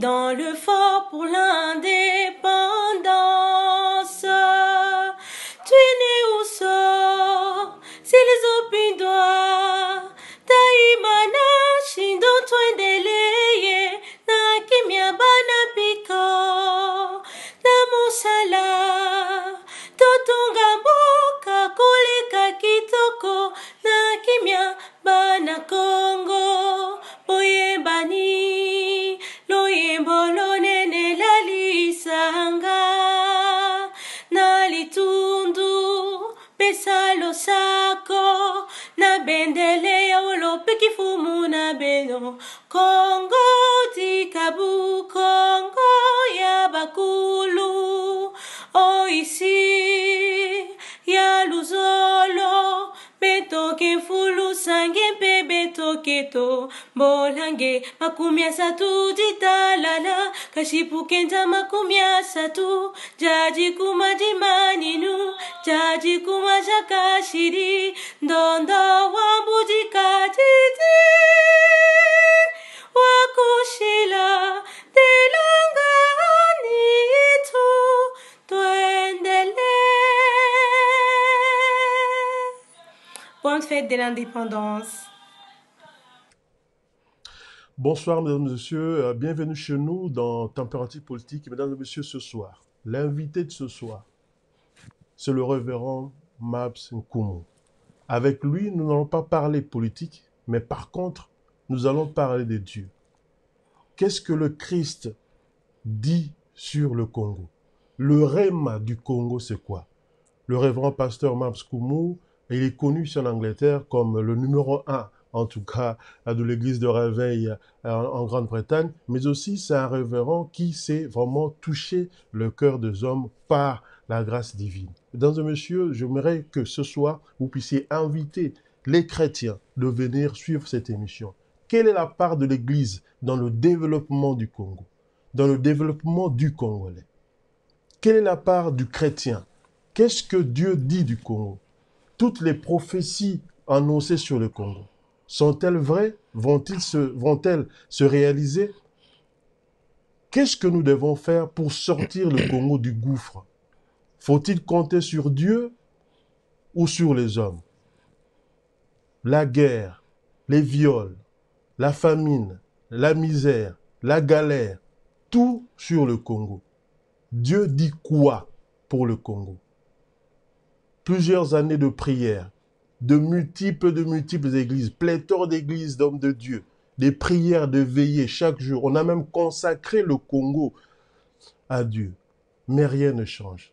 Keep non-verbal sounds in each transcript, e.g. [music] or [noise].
dans le fort pour l'un des Bonne fête de l'indépendance Bonsoir, mesdames et messieurs. Euh, bienvenue chez nous dans Température politique. Mesdames et messieurs, ce soir, l'invité de ce soir, c'est le révérend Mabs Nkumu. Avec lui, nous n'allons pas parler politique, mais par contre, nous allons parler de Dieu. Qu'est-ce que le Christ dit sur le Congo Le rema du Congo, c'est quoi Le révérend pasteur Mabs Nkumu, il est connu sur en Angleterre comme le numéro un en tout cas euh, de l'église de réveil euh, en Grande-Bretagne, mais aussi c'est un révérend qui s'est vraiment touché le cœur des hommes par la grâce divine. Dans un monsieur, j'aimerais que ce soir, vous puissiez inviter les chrétiens de venir suivre cette émission. Quelle est la part de l'Église dans le développement du Congo, dans le développement du Congolais Quelle est la part du chrétien Qu'est-ce que Dieu dit du Congo Toutes les prophéties annoncées sur le Congo. Sont-elles vraies Vont-elles se, réaliser Qu'est-ce que nous devons faire pour sortir le Congo du gouffre Faut-il compter sur Dieu ou sur les hommes La guerre, les viols, la famine, la misère, la galère, tout sur le Congo. Dieu dit quoi pour le Congo Plusieurs années de prière, de multiples, de multiples églises, pléthore d'églises d'hommes de Dieu, des prières de veillée chaque jour. On a même consacré le Congo à Dieu. Mais rien ne change.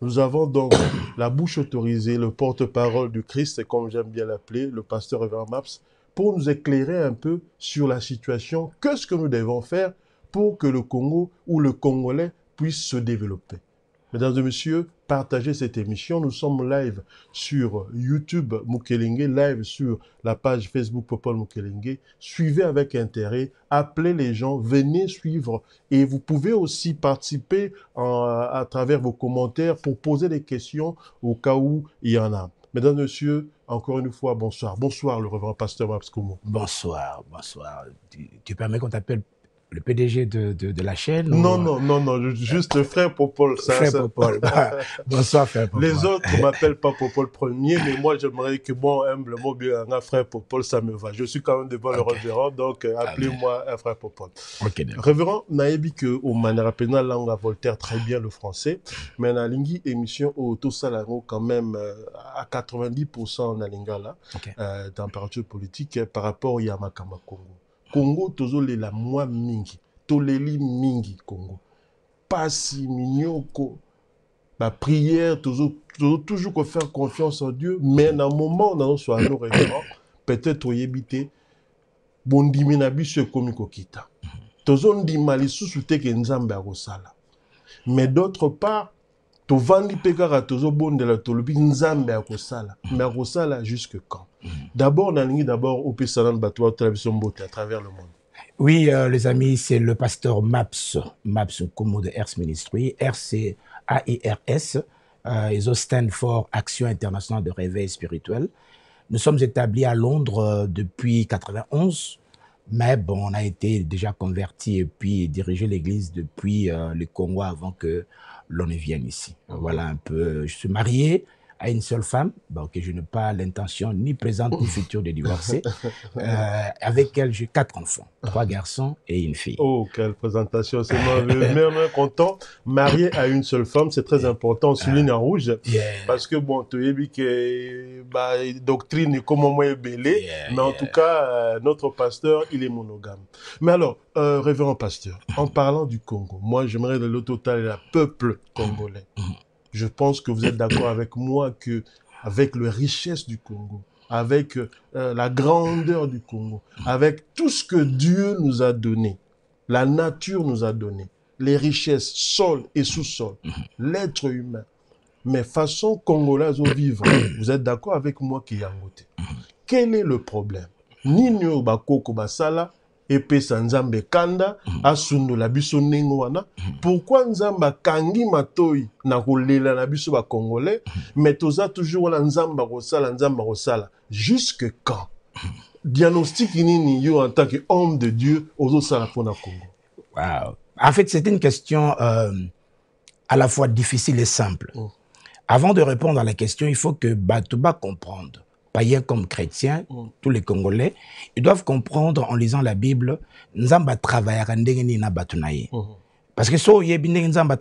Nous avons donc [coughs] la bouche autorisée, le porte-parole du Christ, comme j'aime bien l'appeler, le pasteur Evermaps, Maps, pour nous éclairer un peu sur la situation, quest ce que nous devons faire pour que le Congo ou le Congolais puisse se développer. Mesdames et messieurs, partagez cette émission. Nous sommes live sur YouTube Mukelenge, live sur la page Facebook Popol Mukelenge. Suivez avec intérêt, appelez les gens, venez suivre. Et vous pouvez aussi participer à travers vos commentaires pour poser des questions au cas où il y en a. Mesdames, Messieurs, encore une fois, bonsoir. Bonsoir, le reverend pasteur Mabskoumou. Bonsoir, bonsoir. Tu, tu permets qu'on t'appelle le PDG de, de, la chaîne Non, non, non, non, juste euh, frère Popol. frère Popol. [laughs] Bonsoir, frère Popol. Les autres ne m'appellent pas Popol premier, mais moi, j'aimerais que bon humblement, bien, un frère Popol, ça me va. Je suis quand même devant le révérend, donc euh, appelez-moi un frère Popol. Okay, révérend que au Manera Pena, langue Voltaire, très bien le français, mais en Lingui, émission au Tosalaro, quand même, euh, à 90% en Alingala, okay. politique, par rapport à Yamakamakongo. congo tozolela mwa mingi toleli mingi congo pasi minioko baprière tozo toujours kofaire confiance en dieu mais na moment nazoswa no référent peut-être oyebi te bondimi na biso ekomi kokita tozondima lisusu te ke nzambe akosala mais d'autre part tovandi bon de la tolobi nzambe akosala me akosala jusque quand mhm. d'abord on a opesana d'abord au baotala de beauté à travers le monde Oui, euh, les amis, c'est le pasteur Maps, Maps Komo de Hers Ministry, R-C-A-I-R-S. ils euh, ont Stanford Action Internationale de Réveil Spirituel. Nous sommes établis à Londres euh, depuis 91, mais bon, on a été déjà convertis et puis dirigé l'église depuis le Congo avant que l'on y vienne ici. Voilà un peu, je suis marié, à une seule femme, bon, bah, que je n'ai pas l'intention ni présente ni future de divorcer, [laughs] euh, avec elle j'ai quatre enfants, trois garçons et une fille. Oh, quelle présentation, c'est merveilleux. Même content, marié à une seule femme, c'est très important, souligne souligne en rouge, parce que bon, tu as vu que bah, doctrine comment moi est comme mais en tout cas, euh, notre pasteur, il est monogame. Mais alors, euh, révérend pasteur, en parlant du Congo, moi j'aimerais le total et la peuple congolais. Mm, mm, mm. Je pense que vous êtes d'accord avec moi que avec la richesse du Congo, avec euh, la grandeur du Congo, avec tout ce que Dieu nous a donné, la nature nous a donné, les richesses, sol et sous-sol, mhm. l'être humain. Mais façon congolaise au vivre, vous êtes d'accord avec moi qui côté. Mhm. Quel est le problème? Nino Bakoko Basala, epesa nzambe kanda mhm. asundola biso ndenge wana mhm. pourkui nzambe akangi matoi na kolela na biso bacongolais mhm. mais toza toujours wana nzambe akosala nzambe akosala jusque quand diagnostic nini yo en tant que homme de dieu ozosala mpona congo wow. en fait c'est une question euh, à la fois difficile et simple mm. avant de répondre à la question il faut que batuba comprendre païens comme chrétiens, tous les Congolais, ils doivent comprendre en lisant la Bible, Nous travaillera ndengeni na Parce que si on avons travaillé, Nzamba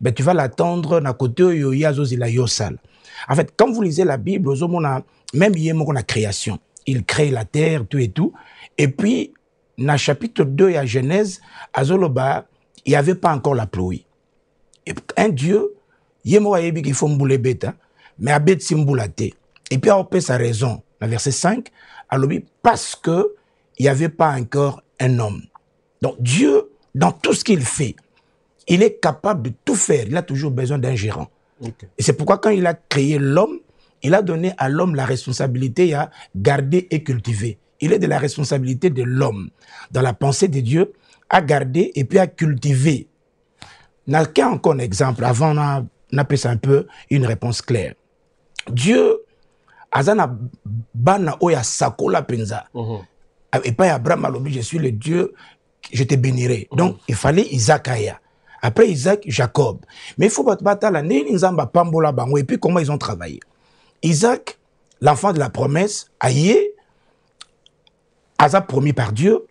ben, tu vas l'attendre à côté de la En fait, quand vous lisez la Bible, même a même yemo la création. Il crée la terre, tout et tout. Et puis, na chapitre 2 de à Genèse, à Zoloba, il n'y avait pas encore la pluie. un Dieu, yemo yebi qu'il faut boule bête, mais abet simbula te. Et puis sa raison le verset 5 l'objet, parce que il n'y avait pas encore un homme. Donc Dieu dans tout ce qu'il fait, il est capable de tout faire, il a toujours besoin d'un gérant. Et c'est pourquoi quand il a créé l'homme, il a donné à l'homme la responsabilité à garder et cultiver. Il est de la responsabilité de l'homme dans la pensée de Dieu à garder et puis à cultiver. N'a qu'un encore exemple avant on a, on ça un peu une réponse claire. Dieu azana bana bana sakola penza mhm. et pas abraham alobi je suis le dieu je te bénirai donc mhm. il fallait isaac aya après isaac jacob mais il faut bato la ndeni nzamba, pambola, bango et puis comment ils ont travaillé isaac l'enfant de la promesse aïe, aza promis par dieu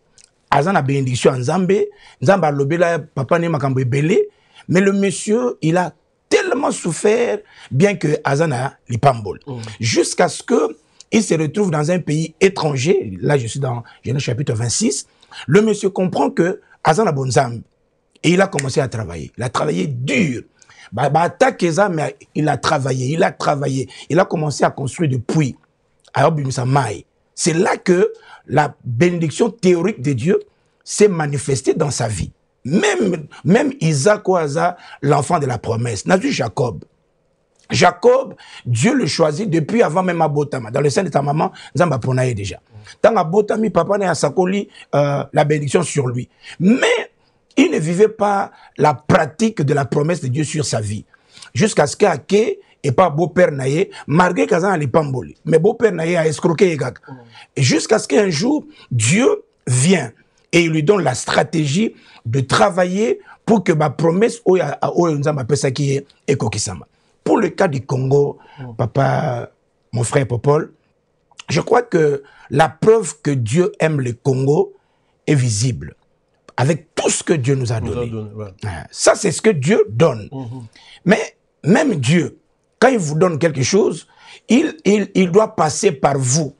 aza na bénédiction ya nzamba, lobe l'a papa ne makambo ebele mais le monsieur il a tellement souffert, bien que Azana Lipambol. Oh. Jusqu'à ce que il se retrouve dans un pays étranger. Là, je suis dans Genèse chapitre 26. Le monsieur comprend que Azana Bonzam, et il a commencé à travailler. Il a travaillé dur. mais il a travaillé, il a travaillé. Il a commencé à construire des puits. C'est là que la bénédiction théorique de Dieu s'est manifestée dans sa vie. Même, même Isaac Oaza, l'enfant de la promesse, n'a Jacob. Jacob, Dieu le choisit depuis avant même Abotama. Dans le sein de ta maman, Zamba déjà. Dans Abotami, papa n'a euh, la bénédiction sur lui. Mais il ne vivait pas la pratique de la promesse de Dieu sur sa vie. Jusqu'à ce qu'Ake et pas beau-père malgré qu'Azan pas Mais beau-père a escroqué mm. Jusqu'à ce qu'un jour, Dieu vient et il lui donne la stratégie de travailler pour que ma promesse Pour le cas du Congo, oh. papa, mon frère Popol, je crois que la preuve que Dieu aime le Congo est visible avec tout ce que Dieu nous a donné. Ah, ça, c'est ce que Dieu donne. Mhm. Mais même Dieu, quand il vous donne quelque chose, il doit passer par vous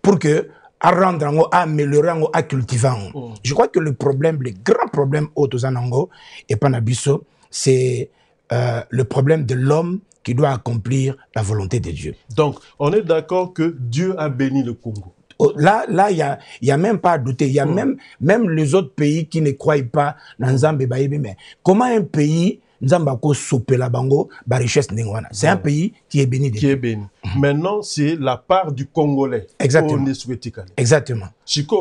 pour que à rendre en à améliorer en à cultiver en oh. Je crois que le problème, le grand problème au Tozanango et Panabiso, c'est euh, le problème de l'homme qui doit accomplir la volonté de Dieu. Donc, on est d'accord que Dieu a béni le Congo. Oh, là, là, il n'y a, y a même pas à douter. Il y a oh. même, même les autres pays qui ne croient pas dans Zambé mais comment un pays la bango c'est un pays qui est béni qui est béni mhm. maintenant c'est la part du congolais exactement exactement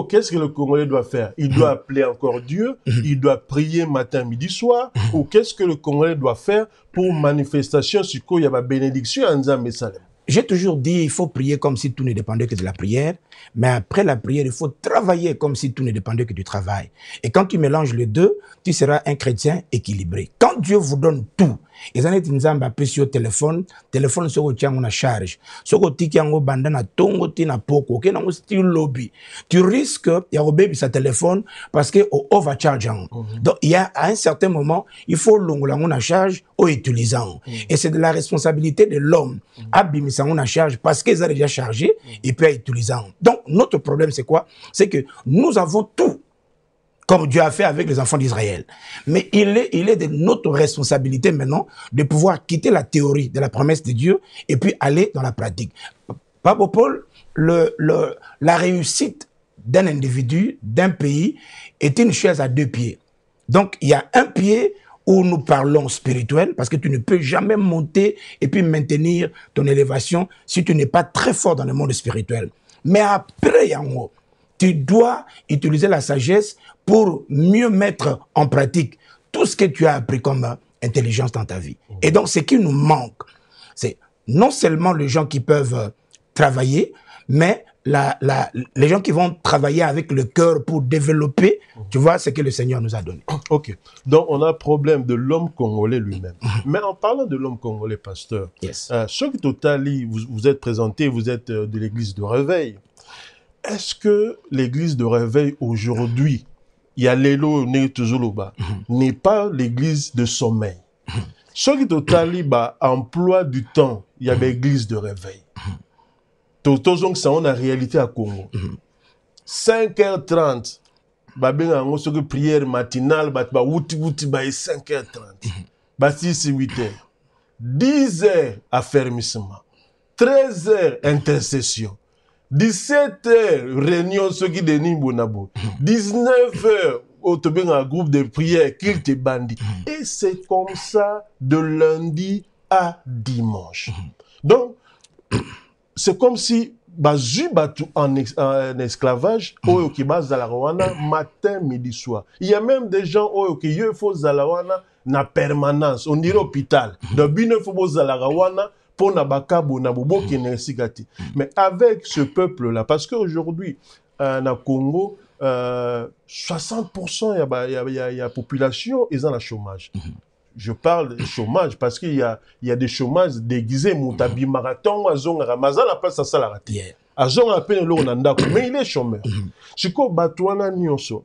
qu'est-ce que le Congolais doit faire Il mhm. doit appeler encore Dieu, mhm. il doit prier matin, midi, soir, ou qu'est-ce que le Congolais doit faire pour manifestation Chico, il y a ma bénédiction à Nzambé j'ai toujours dit, il faut prier comme si tout ne dépendait que de la prière, mais après la prière, il faut travailler comme si tout ne dépendait que du travail. Et quand tu mélanges les deux, tu seras un chrétien équilibré. Quand Dieu vous donne tout, eza neti nzambe apesi yo Téléphone, téléphone téléphone otia yango na charge soki otiki yango banda na ntongo ti na poko okei nango sti lobby. tu risques ya sa téléphone parce que au overcharging. mm -hmm. donc a à un certain moment il faut que yango na charge au utilisant. Mhm. et c'est de la responsabilité de l'homme mhm. abimisa charge parce qu'il a déjà chargé mhm. et puis utilisant. donc notre problème c'est quoi c'est que nous avons tout comme Dieu a fait avec les enfants d'Israël. Mais il est, il est de notre responsabilité maintenant de pouvoir quitter la théorie de la promesse de Dieu et puis aller dans la pratique. Papa Paul, la réussite d'un individu, d'un pays, est une chaise à deux pieds. Donc, il y a un pied où nous parlons spirituel, parce que tu ne peux jamais monter et puis maintenir ton élévation si tu n'es pas très fort dans le monde spirituel. Mais après, il y a un haut tu dois utiliser la sagesse pour mieux mettre en pratique tout ce que tu as appris comme intelligence dans ta vie. Et donc, ce qui nous manque, c'est non seulement les gens qui peuvent travailler, mais les gens qui vont travailler avec le cœur pour développer, tu vois, ce que le Seigneur nous a donné. [coughs] Ok. Donc, on a un problème de l'homme congolais lui-même. [coughs] Mais en parlant de l'homme congolais, pasteur, yes. euh, Totali, vous, vous êtes présenté, vous êtes euh, de l'église de réveil. est-ce que l'église de réveil aujourd'hui, Yalelo Nezuluba, mhm. n'est pas l'église de sommeil Soki totali ba emploi du temps ya baeglise mhm. de réveil tozongisa yango na réalité ya congo 5h30 babengaka yango soki prière matinale bato bawutiwuti baye 5h30 basilisi 8h 10h affermissement 13h intercession 17 heures, réunion, ceux qui dénient Bonabo. 19 heures, au un groupe de prière, culte et bandit. Et c'est comme ça de lundi à dimanche. Donc, c'est comme si je batu en, esclavage au la matin midi soir il y a même des gens au ki en na permanence on dirait hôpital donc mpo na bakabo na bobokende esika te mais avec ce peuple là parce que aujourd'hui euh, na congo euh, 60% ya, ba, ya, ya, ya population eza na chômage je parle chômage parce qu'il y a, y a des chômages déguisés moto abimaka ntongo azongaka maza na place asalaka te azongaka mpe na eloko na ndako mais il est chômeur sikoyo bato wana nyonso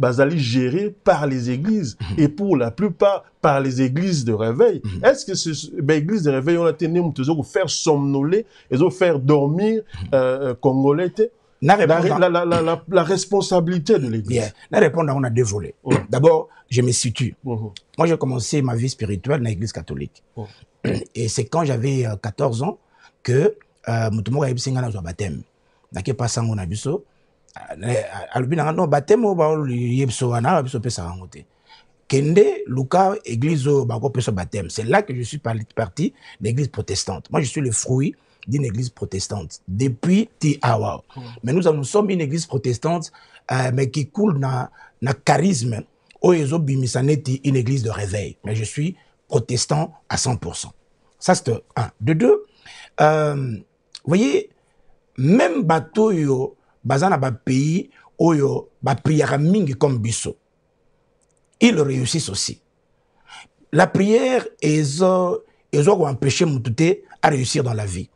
basali géré par les églises mhm. et pour la plupart par les églises de réveil. Mhm. Est-ce que ces ben, églises de réveil ont été toujours faire somnoler, ils ont faire dormir mhm. euh, euh, congolais la, responsabilité de l'Église. La réponse, on a deux volets. D'abord, je me situe. Moi, j'ai commencé ma vie spirituelle dans l'Église catholique. Et c'est quand j'avais 14 euh, ans que euh, Mutumoka baptême. pas église c'est là que je suis parti d'église protestante moi je suis le fruit d'une église protestante depuis ti hmm. mais nous, nous sommes une église protestante euh, mais qui coule dans na charisme oyo ezobimisa une église de réveil mais je suis protestant à 100% ça c'est un de deux euh, vous voyez même bateau. baza na bapays oyo bapriaka mingi comme biso ils réussissent aussi la prière eza ezo koempêche motu te aréussir dans la vie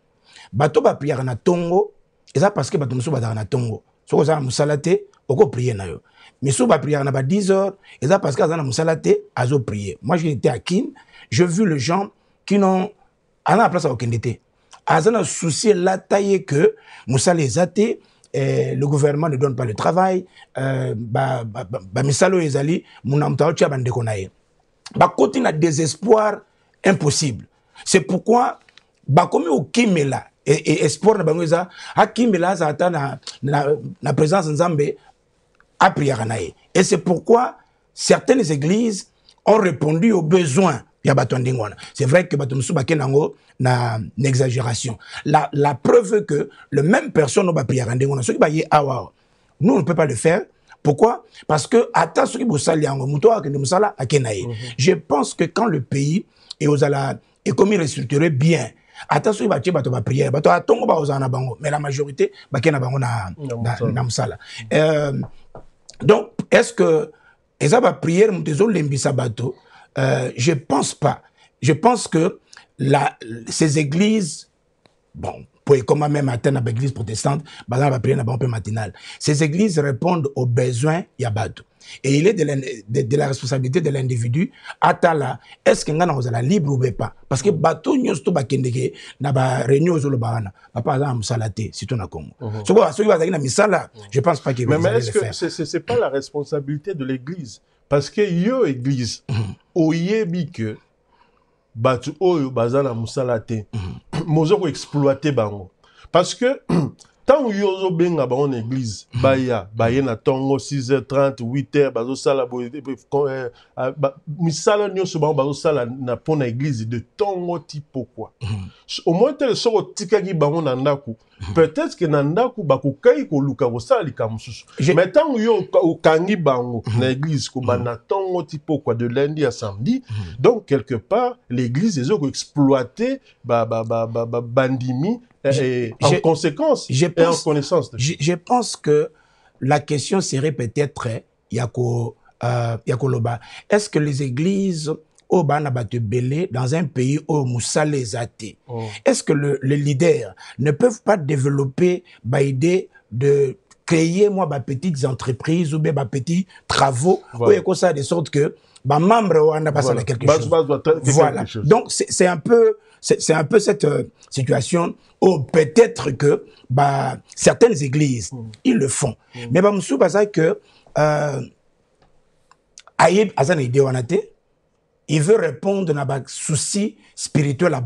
bato bapriaka na ntongo eza parce que bato mosusu bazalaka na ntongo soki oza na mosala te okoprie na yo misusu bapriaka na ba 10 heures eza parce que aza na mosala te azoprie moi j'ai été à kin je vu le gens qui non aza na place akokende te aza na susi elata ye ke mosala eza te eh, le gouvernement ne donne pas le travail euh, bamisalo ba, ba, ezali monamo to aotya bandeko na ye bakoti na désespoir impossible c'est pourquoi bakomi kokimela e, e, espoir na bango eza akimela azala ata na, na, na présence nzambe apriaka na ye et c'est pourquoi certaines églises ont répondu aux besoins ya bato ya ndenge wana c'est vrai que bato mosusu bakende yango na, na exagération la, la preuve que le même personne oyo bapriaka ndenge wana soki baye awa nous on ne peut pas le faire pourquoi parce que ata soki bosali yango moto oyo akende mosala akenda ye mhm. je pense que quand le pays et ozala ekomi restructuré bien ata soki batie bato baprière bato atongo bakozala na bango mais la majorité bakenda bango na, na, na mosala euh, donc est ce que eza baprière moto ezolembisa bato Euh, je pense pas. Je pense que la, ces églises, bon, pour comment même atteindre l'église protestante, bah là, on va prier dans peu matinale, Ces églises répondent aux besoins yabado. Et il est de la, de, la responsabilité de l'individu. Atala, est-ce qu'on a la libre ou pas? Parce que bateau nyos to bakendeke, na ba réunion zolo bahana. Papa a musalate, si tu na Congo. Ce qui va, dire, qui na misala, je pense pas qu'il va le faire. Mais est-ce que c'est, c'est pas la responsabilité de l'église? parce que yo église mhm. oyebi ke bato oyo baza na mosala te mhm. moza koexploite bango parce que ntango [clears throat] yo ozobenga bango na église mhm. baya baye na ntongo 6h30 8h bazosala misala nyonso bango bazosala na mpo na église de ntongo ti pokwa au moins tele soki otikaki bango na ndako peut-être que na ndako bakokai koluka kosala likambo mosusu mais ntango yo okangi bango mhm. na église qui ntongo mhm. ti pokua de lundi à samedi mhm. donc quelque part l'église la bandimi en conséquence et en connaissance je pense que la question serait peut-être eh, ya koloba euh, est-ce que les églises dans un pays où Moussa les oh. est ce que le, leaders leader ne peuvent pas développer l'idée de créer des petites entreprises ou des petits travaux voilà. de sorte que les membres basala voilà. quelque chose quelque chose. donc c'est un peu c'est un peu cette euh, situation où peut-être que bah, certaines églises hmm. ils le font hmm. mais mais je baza que euh, y a une idée il veut répondre à un souci spirituel à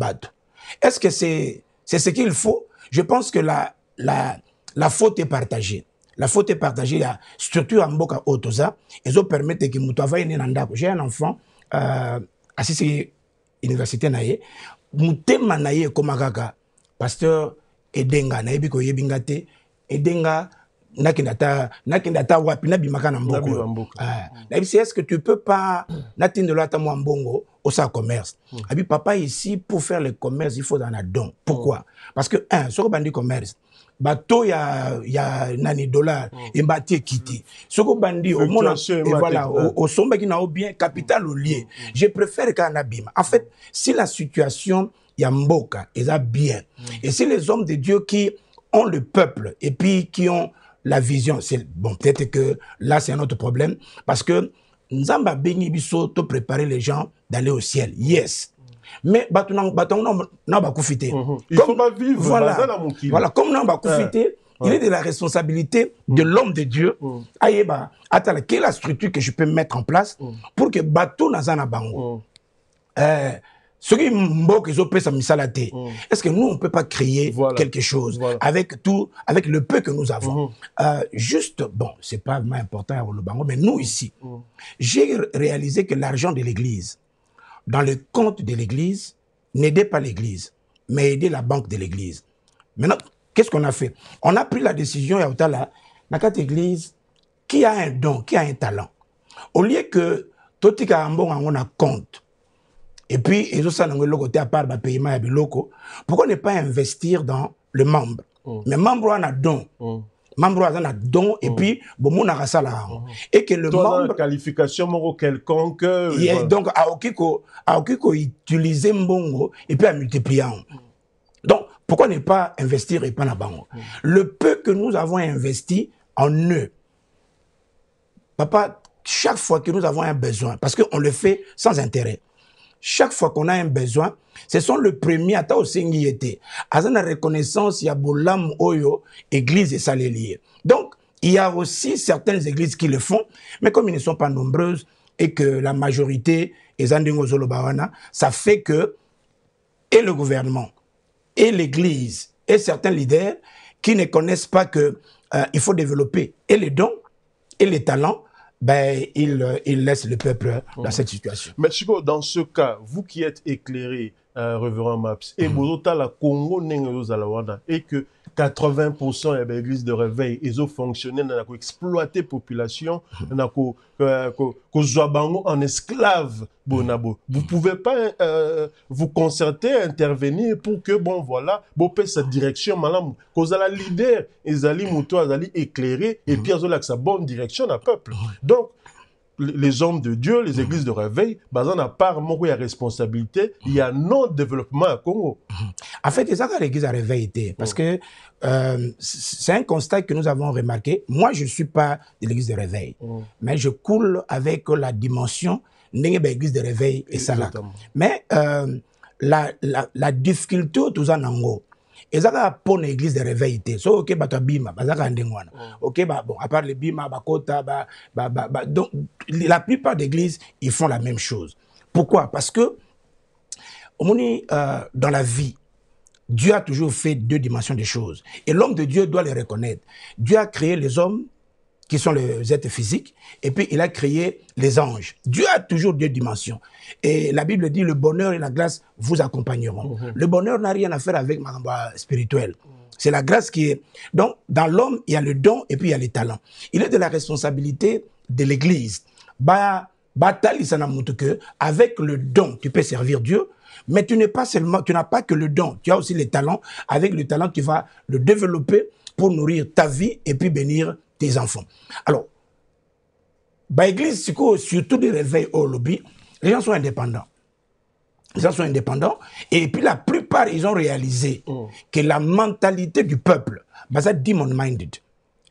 Est-ce que c'est c'est ce qu'il faut Je pense que la la la faute est partagée. La faute est partagée. La structure en boka otoza, ils ont permis que mutu avaye J'ai un enfant euh assis université na ye, mutema na pasteur Edenga na bi ko yebinga Edenga nakinata ata nakenda ata na mboka nayebi c'est ah. est ce que tu peux pas natindelo ata au mbongo sa commerce mm. abi papa ici pour faire le commerce il faut en a don pourquoi hmm. parce que un soko bandi commerce bato ya, ya nani dollar mm. embati e hmm. bandi au obandi e et voilà qui na au bien capital au lien hmm, je préfère un abîme. en fait si la situation ya mboka a bien et si les hommes de dieu qui ont le peuple et puis qui ont la vision. C'est bon, peut-être que là c'est un autre problème parce que nous avons biso to préparer les gens d'aller au ciel. Yes. Mais batuna batuna non, mhm. Il pas vivre voilà. Voilà, comme il est de la responsabilité de mm. l'homme de Dieu. Mm. Ayeba, attends, quelle est la structure que je peux mettre en place mm. pour que bateau nazana bango. Euh ce qui est ça est-ce que nous on peut pas créer quelque chose avec tout avec le peu que nous avons mm-hmm. euh, juste bon c'est pas vraiment important mais nous ici mm. j'ai réalisé que l'argent de l'église dans le compte de l'église n'aidait pas l'église mais aidait la banque de l'église maintenant qu'est-ce qu'on a fait on a pris la décision à la dans cette église qui a un don qui a un talent au lieu que tout le on a un compte et puis ezosala yango eloko te apart bapayement ya biloko pourquoi ne pas investir dans le membre oh. mais membre wana don oh. membre aza na don et mm. puis bomonaka asala yango et que le membre qualification moko quelconque euh, yes, donc aoki ko aoki koutilize mbongo et puis amultiplie yango donc pourquoi ne pas investir epa na bango le peu que nous avons investi en eux papa chaque fois que nous avons un besoin parce qu'on le fait sans intérêt chaque fois qu'on a un besoin, ce sont le premier à ta était. Azan la reconnaissance ya Boulam oyo église et donc il y a aussi certaines églises qui le font mais comme ils ne sont pas nombreuses et que la majorité est en ça fait que et le gouvernement et l'église et certains leaders qui ne connaissent pas que euh, il faut développer et les dons et les talents ben, il, il, laisse le peuple dans mhm. cette situation. Mais dans ce cas, vous qui êtes éclairé, euh, Maps, et à mhm. la Congo et que 80% des églises de réveil ont exploité la population ils mhm. euh, ont en esclave Vous mhm. vous pouvez pas euh, vous concerter intervenir pour que bon voilà cette direction à la leader ali moto allent éclairer, et mhm. puis sa bonne direction à peuple donc les hommes de Dieu, les églises de réveil, on na part y a responsabilité Il y a non développement à Congo. En fait, c'est ça que l'église a réveil parce que euh, c'est un constat que nous avons remarqué. Moi, je suis pas de l'église de réveil, mm. mais je coule avec la dimension de de réveil et ça Mais euh, la, difficulté tout ça ezaka pour l'église de réveil so ok bima mm. ok bah bon à part les bima ba, bah, ba, donc la plupart d'églises ils font la même chose pourquoi parce que euh, dans la vie Dieu a toujours fait deux dimensions des choses et l'homme de Dieu doit les reconnaître Dieu a créé les hommes qui sont les êtres physiques, et puis il a créé les anges. Dieu a toujours deux dimensions. Et la Bible dit, le bonheur et la grâce vous accompagneront. Mhm. Le bonheur n'a rien à faire avec ma spirituelle. C'est la grâce qui est. Donc, dans l'homme, il y a le don et puis il y a les talents. Il est de la responsabilité de l'Église. que avec le don, tu peux servir Dieu, mais tu n'es pas seulement, tu n'as pas que le don, tu as aussi les talents. Avec le talent, tu vas le développer pour nourrir ta vie et puis bénir tes enfants. Alors, bah, Église, surtout des réveils au lobby, les gens sont indépendants. Les gens sont indépendants. Et puis la plupart, ils ont réalisé mm. que la mentalité du peuple, bah, ça demon-minded.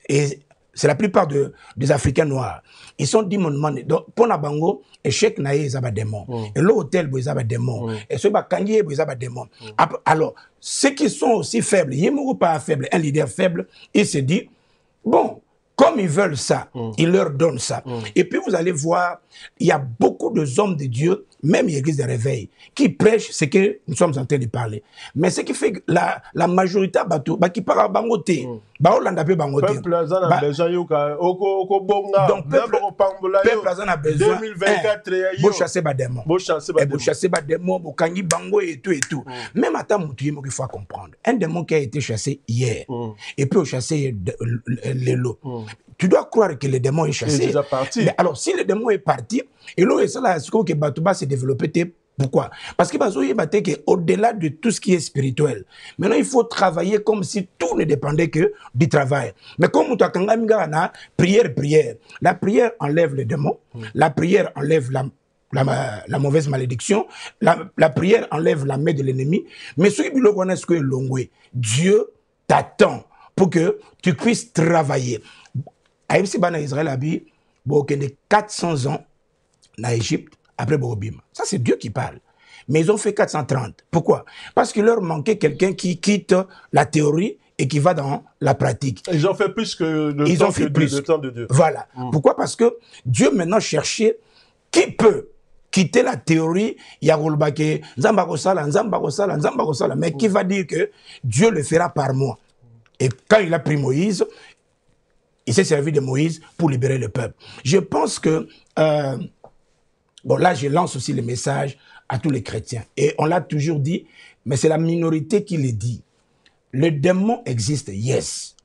Et c'est la plupart de, des Africains noirs. Ils sont demon-minded. Donc, pour la bango, échec naïe, ils ont des démons. Mm. Et l'hôtel, bah, ils ont des démons. Mm. Et ce bakangé, bah, ils ont des Alors, ceux qui sont aussi faibles, n'y a pas faible, un leader faible, il se dit, bon, comme ils veulent ça, mm. ils leur donnent ça. Mm. Et puis vous allez voir, il y a beaucoup de hommes de Dieu même l'église de réveil, qui prêche ce que nous sommes en train de parler. Mais ce qui fait que la, la majorité bah, qui parle à Bangote, mm. bah, on a Bangote. Peuple a bah, besoin, oko, oko bonga, donc peuple, peuple a besoin, 2024, eh, eh bon chasser ba démon. bon chasser bademo, démon. Bo chasser ba démon, bo kangi bango et tout et tout. Mm. Même à ta moi il faut comprendre. Un démon qui a été chassé hier, mm. et puis au chassé Lélo tu dois croire que le démon est chassé. alors, si le démon est parti, et l'eau est là, ce que Batouba s'est développé, pourquoi Parce que au-delà de tout ce qui est spirituel, maintenant il faut travailler comme si tout ne dépendait que du travail. Mais comme tu na prière, prière. La prière enlève le démon, hmm. la prière enlève la, la, mauvaise malédiction, la, prière enlève la main de l'ennemi. Mais ce que Dieu t'attend pour que tu puisses travailler. Aïm bana israël y a 400 ans dans égypte après Bobim. ça c'est dieu qui parle mais ils ont fait 430 pourquoi parce qu'il leur manquait quelqu'un qui quitte la théorie et qui va dans la pratique. Ils ont fait plus que le, Ils temps, ont fait plus. temps de Dieu. Voilà. Hmm. Pourquoi Parce que Dieu maintenant cherchait qui peut quitter la théorie Y'a mais qui hmm. va dire que Dieu le fera par moi. Et quand il a pris Moïse, il s'est servi de Moïse pour libérer le peuple. Je pense que, euh, bon là je lance aussi le message à tous les chrétiens. Et on l'a toujours dit, mais c'est la minorité qui le dit. Le démon existe, yes.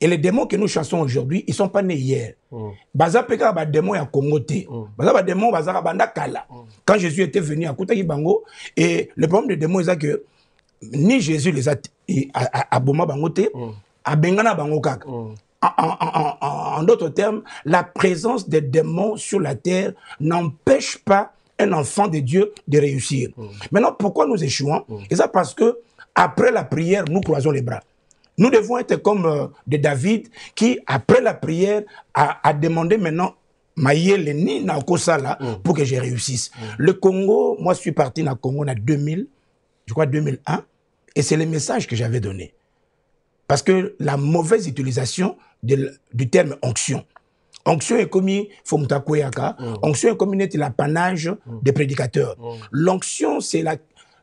Et les démons que nous chassons aujourd'hui, ils ne sont pas nés hier. Mm. Baza peka ba démon ya Congo mm. Baza ba démon baza banda kala. Mm. Quand Jésus était venu à Kouta Bango, et le problème des démons c'est que ni Jésus les a aboma bangote, abengana bango kaka en, d'autres termes, la présence des démons sur la terre n'empêche pas un enfant de Dieu de réussir. Mm. Maintenant, pourquoi nous échouons C'est mm. parce que après la prière, nous croisons les bras. Nous devons être comme euh, de David qui, après la prière, a, demandé maintenant Mayele mm. pour que je réussisse. Le Congo, moi je suis parti dans le Congo en 2000, je crois 2001, et c'est le message que j'avais donné. Parce que la mauvaise utilisation du terme onction. Onction est commis Fomtakoyaka. Mm. Onction est commis l'apanage mm. des prédicateurs. Mm. L'onction, c'est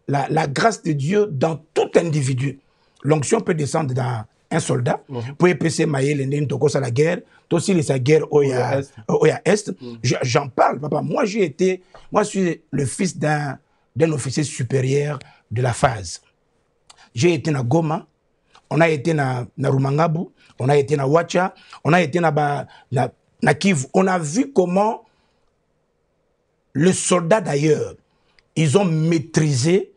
la, grâce de Dieu dans tout individu. L'onction peut descendre dans un soldat, mm -hmm. pour à la guerre, les guerre au Est. Euh, j'en parle, papa. Moi, j'ai été, moi, je suis le fils d'un officier supérieur de la phase. J'ai été dans Goma, on a été na, na Rumangabu, on a été na Wacha, on a été na, ba, On a vu comment les soldats d'ailleurs, ils ont maîtrisé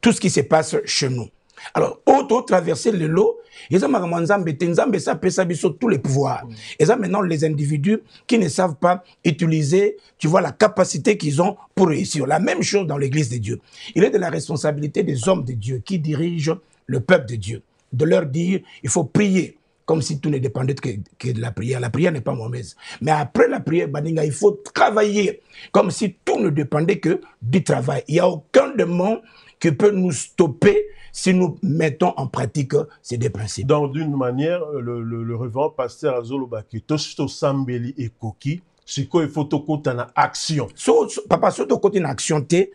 tout ce qui se passe chez nous. Alors, auto traverser le lot, ils ont tous les pouvoirs. Ils mm. maintenant les individus qui ne savent pas utiliser, tu vois, la capacité qu'ils ont pour réussir. La même chose dans l'église de Dieu. Il est de la responsabilité des hommes de Dieu qui dirigent le peuple de Dieu de leur dire, il faut prier, comme si tout ne dépendait que, de la prière. La prière n'est pas mauvaise. Mais après la prière, il faut travailler, comme si tout ne dépendait que du travail. Il n'y a aucun démon qui peut nous stopper si nous mettons en pratique ces deux principes. Donc, d'une manière, le, le, le pasteur Azolobaki, Toshito Sambeli et Koki, quoi il que action so, so, papa tu action te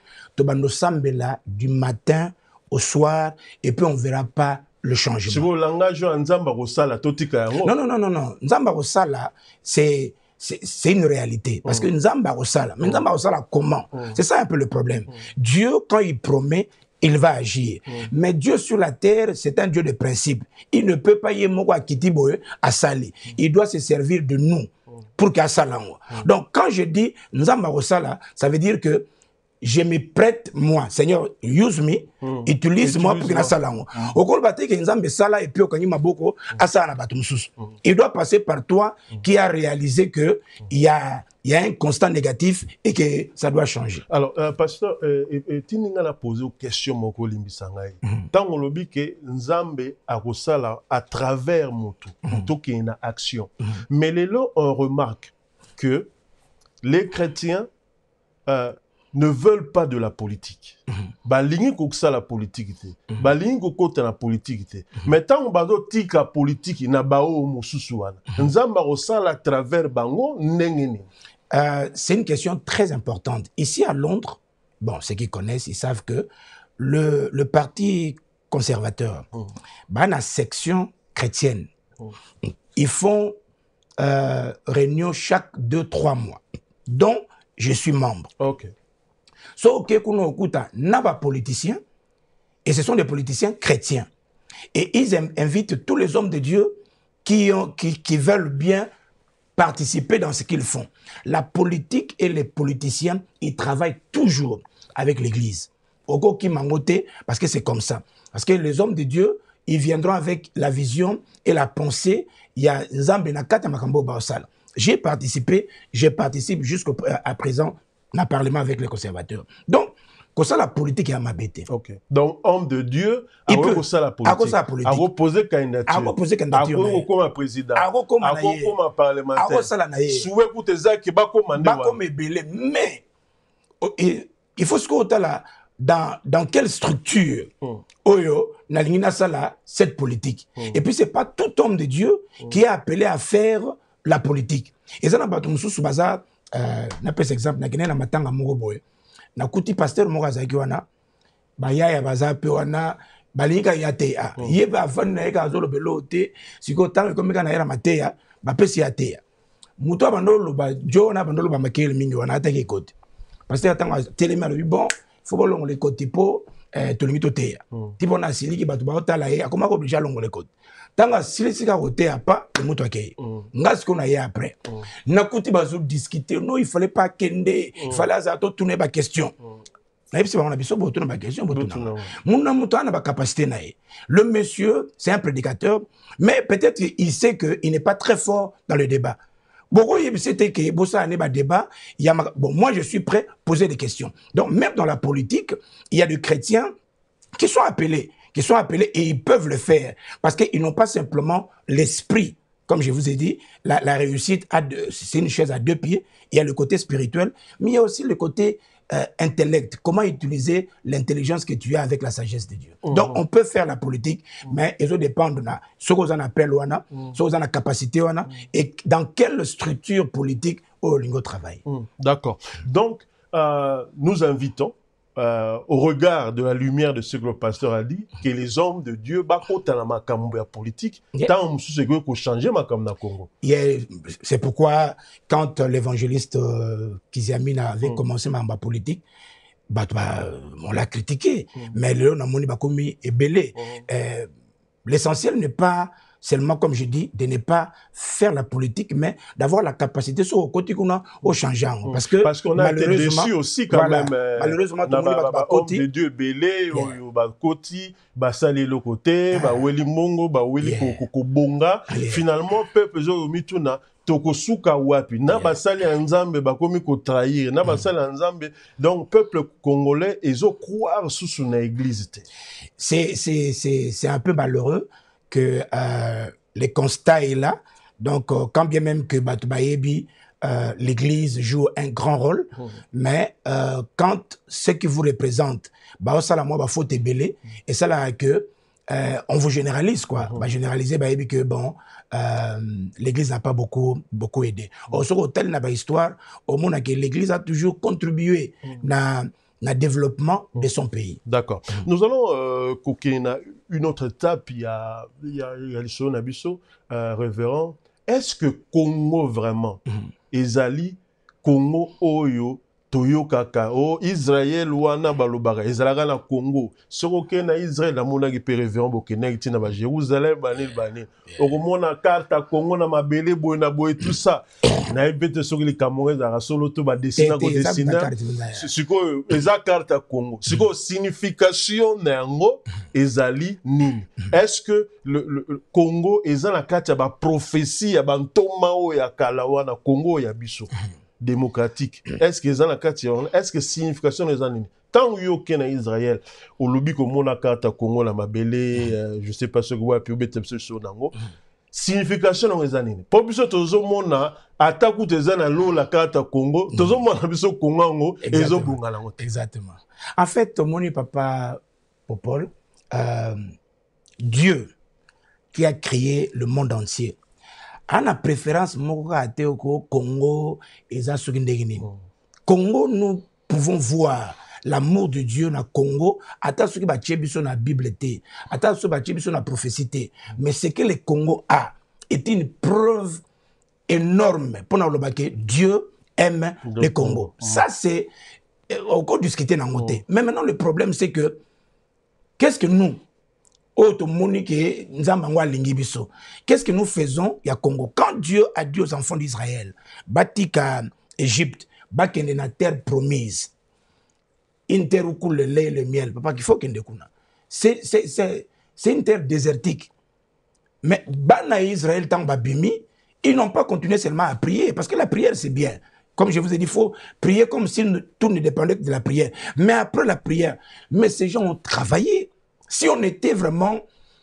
Bando du matin au soir et puis on verra pas le changement. Si vous l'engagez Nzamba Totika Non, non, non, non, non. Nzamba Rosala, c'est une réalité. Parce que mm. Nzamba Rosala, mais mm. Nzamba Rosala comment mm. C'est ça un peu le problème. Dieu, quand il promet, il va agir. Mais Dieu sur la terre, c'est un Dieu de principe. Il ne peut pas y à Sali. Il doit se servir de nous pour qu'il ait Salango. Donc quand je dis Nzamba Rosala, ça veut dire que je me prête moi seigneur use me hmm. utilise moi pour que nasala yango hmm. okoloba te nzambe et maboko hmm. na il doit passer par toi qui a réalisé que y a il y a un constat négatif et que ça doit changer. Alors, euh, pasteur, tu euh, poser posé une question moko limbisangai. Tant on dit que Nzambe a à travers moto, moto qui est une action. Mais les on remarque que les chrétiens euh, ne veulent pas de la politique. Mhm. Balingi koksa la politique te. Mhm. Balingi la politique mhm. Mais tant bazo la politique na bao mosusu Nzamba la travers bango nengeni. Euh, c'est une question très importante. Ici à Londres, bon, ceux qui connaissent, ils savent que le, le parti conservateur, oh. bah, la section chrétienne, oh. ils font euh, réunion chaque 2-3 mois, dont je suis membre. Ok soki n'ont pas na politiciens et ce sont des politiciens chrétiens et ils invitent tous les hommes de dieu qui, ont, qui, veulent bien participer dans ce qu'ils font. La politique et les politiciens, ils travaillent toujours avec l'Église. parce que c'est comme ça. Parce que les hommes de Dieu, ils viendront avec la vision et la pensée. Il y a J'ai participé, je participe jusqu'à euh, présent dans le Parlement avec les conservateurs. Donc, que ça la politique est amabété. Ok. Donc, homme de Dieu, il peut. ça la politique. Que ça la politique. peut poser candidature. Ako poser comme président. Ako comme Ako comme parlementaire. Ako ça la naie. Souhait pour tes actes qui va commander. Va comme Mais oh, il faut ce qu'on a là. Dans, dans quelle structure hmm. Oyo, oh, Nalingina Sala, cette politique. Hmm. Et puis, ce n'est pas tout homme de Dieu hmm. qui est appelé à faire la politique. Et ça, n'a pas le sous bazar, Euh, napesa exemple nakendai na matanga moko boye nakuti paster moko azalaki wana bayaya baza mpe wana balingi kaka ya teya oh. ye mpe afandi na ye kaka azolobela oyo te sikoyo ntango ekomi kaka na ye na mateya bapesi ya teya moto abanda oloba jo wana abanda oloba makele mingi wana ataki ekote paster ntango atelemi alobi bon fo bolongola ekote mpo Eh, tolingi toteya hmm. ti mpo na asiliki bato baotala ye akomaka oblige alongola ekoti ntango asilisi koteya pa emoto ake ye hmm. nga sikoyo na ye apres hmm. nakuti bazodiscute no fallait pas akende ifallait azala totuna ye baquestion nayebisi bango na biso botuna baquestion botuna muna moto aa na bacapacité na ye le monsieur c'est un prédicateur mais peut-être il sait que il n'est pas très fort dans le débat c'était que bah, Il bon, moi je suis prêt à poser des questions. Donc même dans la politique, il y a des chrétiens qui sont appelés, qui sont appelés et ils peuvent le faire parce qu'ils n'ont pas simplement l'esprit. Comme je vous ai dit, la, la réussite c'est une chaise à deux pieds. Il y a le côté spirituel, mais il y a aussi le côté euh, intellect, comment utiliser l'intelligence que tu as avec la sagesse de Dieu. Mm. Donc, on peut faire la politique, mais ils dépendent de ce qu'on appelle, mm. ce qu'on a capacité, mm. et dans quelle structure politique Olingo oh, travaille. D'accord. Donc, euh, nous invitons euh, au regard de la lumière de ce que le pasteur a dit, que les hommes de Dieu, bakotana la ya politique, tant ce que ko changer makambo na Congo. C'est pourquoi, quand l'évangéliste euh, Kiziamina avait mm. commencé ma politique, bah, bah, on l'a critiqué, mm. mais le on a moni bakomi ebelé. Mm. Euh, L'essentiel n'est pas seulement, comme je dis, de ne pas faire la politique, mais d'avoir la capacité sur le côté qu'on a au changeant. Mm. Parce que Parce qu'on a été déçus aussi quand même. Euh, malheureusement, tout le monde va côté. de Dieu belé, bah côté, bah, salé le côté, ah. bah weli mongo, bah, weli koko bonga. Finalement, peuple tout na tokosuka wapi na yeah. basali ya nzambe bakomi trahir na mm. basali nzambe donc peuple congolais croire sous na église c'est c'est c'est c'est un peu malheureux que euh, le constat est là. Donc, euh, quand bien même que euh, l'Église joue un grand rôle, mmh. mais euh, quand ce qui vous représente, bah, ça la moi, bah, faut belle mmh. et ça là que, on vous généralise, quoi. Mmh. Bah, généraliser, bah, que, bon, l'Église n'a pas beaucoup, beaucoup aidé. Au sort sur hôtel, n'a pas histoire, au monde, l'Église a toujours contribué, na, le développement de mm. son pays. D'accord. Mm. Nous allons euh, une autre étape, il y a, il y a, euh, révérend. Est-ce que Congo vraiment, mm. Ezali, Congo Oyo, toyokaka o oh, israel wana balubaga, ezalaka na congo soki okei na israel amonaki mpe ba bokendaki ntina bajerusalem banini banini okomona karte ya congo na mabele boye na boye tusa nayebi mpe te soki likambo ngo ezalaka solo to badesina kodesina sikoyo eza karte ya congo sikoyo signification na yango ezali nini est-ce que le congo eza na kati ya baprophesie ya bantoma oyo ya kala wana congo oyo ya biso démocratique est-ce que eza la est-ce que signification nini yo israel olobi mona kata Congo, la mabele euh, je sais pas ce que vous avez nango signification nini mpo la carte kata congo mm. tozomona biso congo exactement en fait mon papa popol euh, dieu qui a créé le monde entier aa na préférence moko kaka te ko congo eza soki ndenge nini oh. congo nous pouvons voir l'amour de dieu na congo ata soki batie biso na bible te ata soki batie biso na prophétie te mais ce que le congo a est une preuve énorme mpona koloba ke dieu aime de le congo mmh. ça c'est euh, oko discuter nango oh. te mais maintenant le problème c'est que qu'est ce que nous Oh, qu'est-ce que nous faisons y a congo quand dieu a dit aux enfants d'israël batika égypte bakende une terre promise une terre où coule le lait et le miel papa qu'il faut c'est une terre désertique mais bana israël tant babimi ils n'ont pas continué seulement à prier parce que la prière c'est bien comme je vous ai dit, il faut prier comme si tout ne dépendait que de la prière. Mais après la prière, mais ces gens ont travaillé, si on était vraiment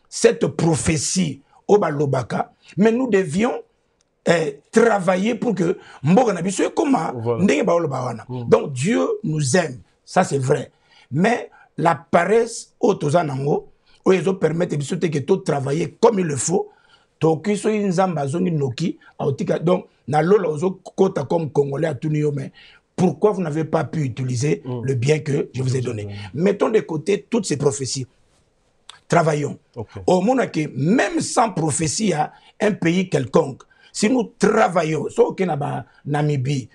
cette prophétie au Balobaka, mais nous devions eh, travailler pour que mm. Donc Dieu nous aime, ça c'est vrai. Mais la paresse au où ils permettent de travailler comme il le faut, toki so nzamba noki autika donc na kota comme congolais à pourquoi vous n'avez pas pu utiliser mm. le bien que je vous ai donné mettons de côté toutes ces prophéties travaillons. Au monde que même sans prophétie, à un pays quelconque, si nous travaillons, soit au Kenya, Namibie,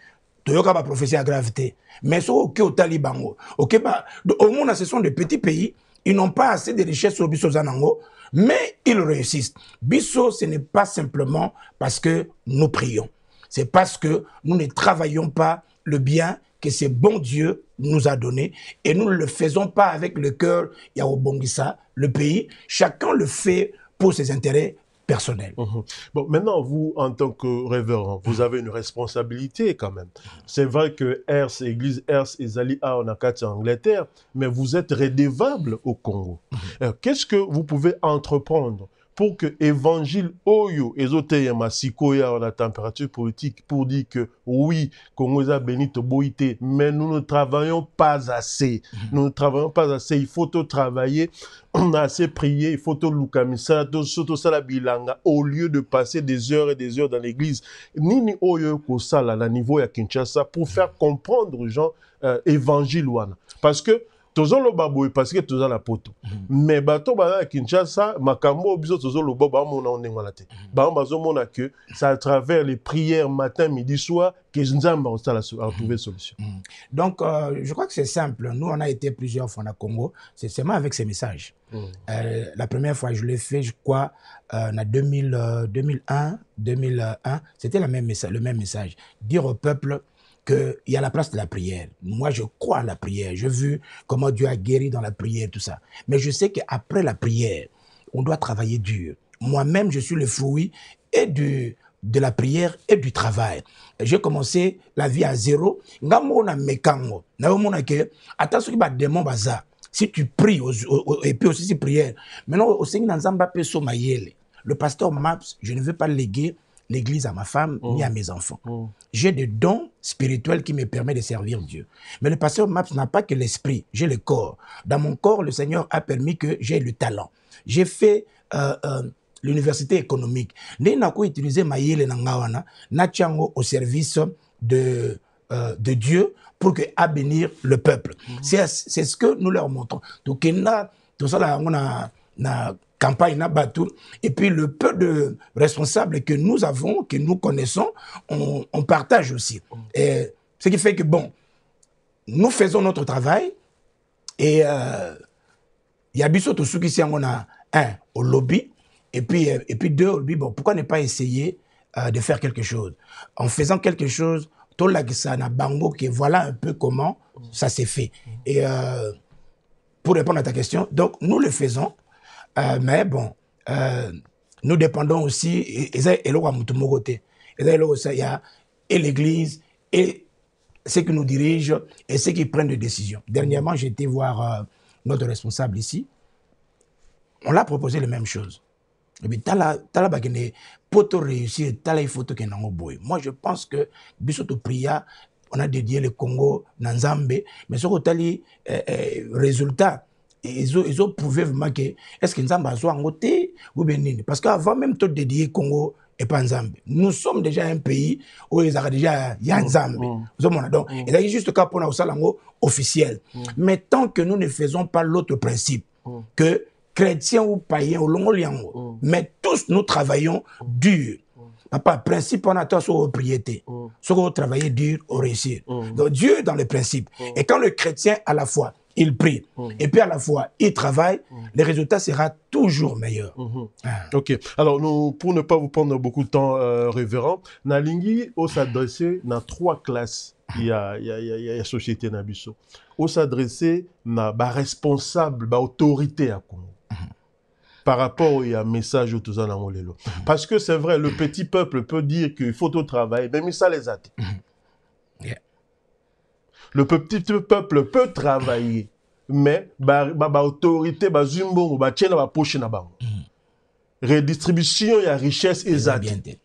toyoka ba prophétie à gravité, mais soit au Taliban, au monde ce sont des petits pays, ils n'ont pas assez de richesses au bissau zanango, mais ils réussissent. Bissau, ce n'est pas simplement parce que nous prions, c'est parce que nous ne travaillons pas le bien que ce bon Dieu nous a donné et nous ne le faisons pas avec le cœur guissa, le pays. Chacun le fait pour ses intérêts personnels. Mhm. Bon, maintenant, vous, en tant que révérend, hein, vous avez une responsabilité quand même. C'est vrai que Hers, Église Hers et Zali A quatre en Angleterre, mais vous êtes redevable au Congo. Mhm. Euh, qu'est-ce que vous pouvez entreprendre pour que évangile oyo et sikoya la température politique pour dire que oui Congo béni mais nous ne travaillons pas assez mhm. nous ne travaillons pas assez il faut travailler on a assez prié il faut tout soto bilanga au lieu de passer des heures et des heures dans l'église nini oyo kosala à niveau ya Kinshasa pour faire comprendre aux gens euh, parce que le boye parce que toza la poto mhm. mais bato baza ya kinshasa makambo oyo mon tozoloba n'a o ndenge wana on ma mhm. bazomona que ça à travers les prières matin midi soir que nzambe akosala a trouvé mhm. solution donc euh, je crois que c'est simple nous on a été plusieurs fois na congo c'est seulement avec ces messages euh, la première fois je l'ai fait je crois euh, 2000, 2001 2001 c'était le même message dire au peuple qu'il y a la place de la prière. Moi, je crois à la prière. J'ai vu comment Dieu a guéri dans la prière, tout ça. Mais je sais qu'après la prière, on doit travailler dur. Moi-même, je suis le fruit et du, de la prière et du travail. J'ai commencé la vie à zéro. Si tu pries, et puis aussi si prière. Maintenant, au Seigneur le pasteur Maps, je ne veux pas léguer l'église à ma femme, ni à oh. mes enfants. Oh. J'ai des dons spirituels qui me permettent de servir Dieu. Mais le pasteur Maps n'a pas que l'esprit, j'ai le corps. Dans mon corps, le Seigneur a permis que j'ai le talent. J'ai fait euh, euh, l'université économique. avons utilisé ma nangawana, natchango au service de, euh, de Dieu pour que à le peuple. Mm-hmm. C'est ce que nous leur montrons. Donc, tout ça là, on a campagne tout Et puis le peu de responsables que nous avons, que nous connaissons, on, partage aussi. Et ce qui fait que, bon, nous faisons notre travail et il euh, y a sûr tout ce qui on a un au lobby et puis euh, et puis deux au lobby bon pourquoi ne pas essayer euh, de faire quelque chose en faisant quelque chose tout bango que voilà un peu comment ça s'est fait et pour répondre à ta question donc nous le faisons euh, mais bon, euh, nous dépendons aussi, et il y a l'Église, et ceux qui nous dirigent, et ceux qui prennent des décisions. Dernièrement, j'ai été voir euh, notre responsable ici. On l'a proposé la même chose. Et puis, tala, tala pour pour réussir, tala il faut que nous boy. Moi, je pense que, bisoto priya, on a dédié le Congo, Nanzambe, mais ce que les résultat, ils ont prouvé vraiment ce qu'ils nzambe besoin yango côté ou bien parce qu'avant même tout, dédié congo et nzambe nous sommes déjà un pays où ils ont déjà a mm, nzambe ozomona donc a juste pour nous, officiel mm. mais tant que nous ne faisons pas l'autre principe mm. que chrétien ou païen au mais tous nous travaillons dur Papa, principe, on attend sur propriété. Mm. Ce qu'on travailler dur, au réussir. Donc Dieu dans le principe. Et quand le chrétien à la fois il prie. Mm-hmm. Et puis à la fois, il travaille, mm-hmm. le résultat sera toujours meilleur. Mm-hmm. Ah. Ok. Alors, nous, pour ne pas vous prendre beaucoup de temps, euh, révérend, Nalingi, on s'adresser' dans trois classes. Il y a, il y a, il y a, société Nabissot. On s'adresse à responsables, bah, responsable, bah, autorité à Congo. Par rapport à un message au Parce que c'est vrai, le petit peuple peut dire qu'il faut tout travailler, mais ça les athées. Le petit peuple peut travailler, mais l'autorité, bah, zumbongo, bah, tiens, bah, poche na bango. Mhm. Redistribution, il y a richesse et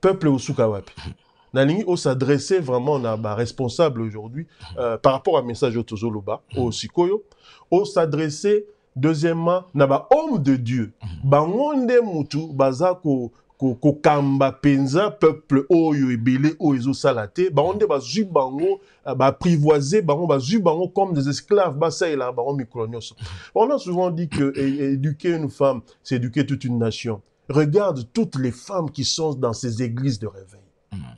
Peuple au Soukawap. Mhm. Nalingi, on s'adressait vraiment, à responsables responsable aujourd'hui, mhm. euh, par rapport à message au Tozoloba, au Sikoyo, on s'adressait, deuxièmement, à l'homme homme de Dieu. Bangonde Moutou, Bazako, kokamba mpenza peuple oyo ebele oyo ezosala te baonde nde bazwi bango eh, baapprivoise bango bazwi bango comme des esclaves basalelaka bango mikolo nyonso on a souvent dit que éduquer une femme c'est éduquer toute une nation regarde toutes les femmes qui sont dans ces églises de réveil mm.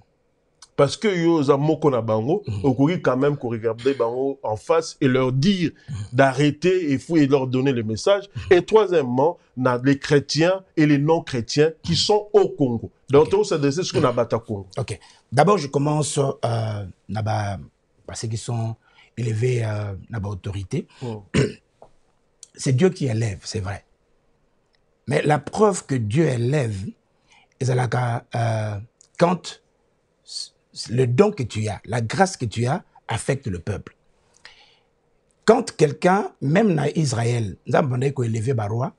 parce que les oza qu'on a bango mhm. ont quand même regarder bango en face et leur dire mhm. d'arrêter et de leur donner le message mhm. et troisièmement les chrétiens et les non chrétiens qui sont au Congo donc c'est ce qu'on a au Congo ok d'abord je commence euh, naba, qui parce qu'ils sont élevés euh, autorité [clears throat] c'est Dieu qui élève c'est vrai mais la preuve que Dieu élève c'est euh, quand le don que tu as, la grâce que tu as, affecte le peuple. Quand quelqu'un, même dans Israël, nous avons élevé roi,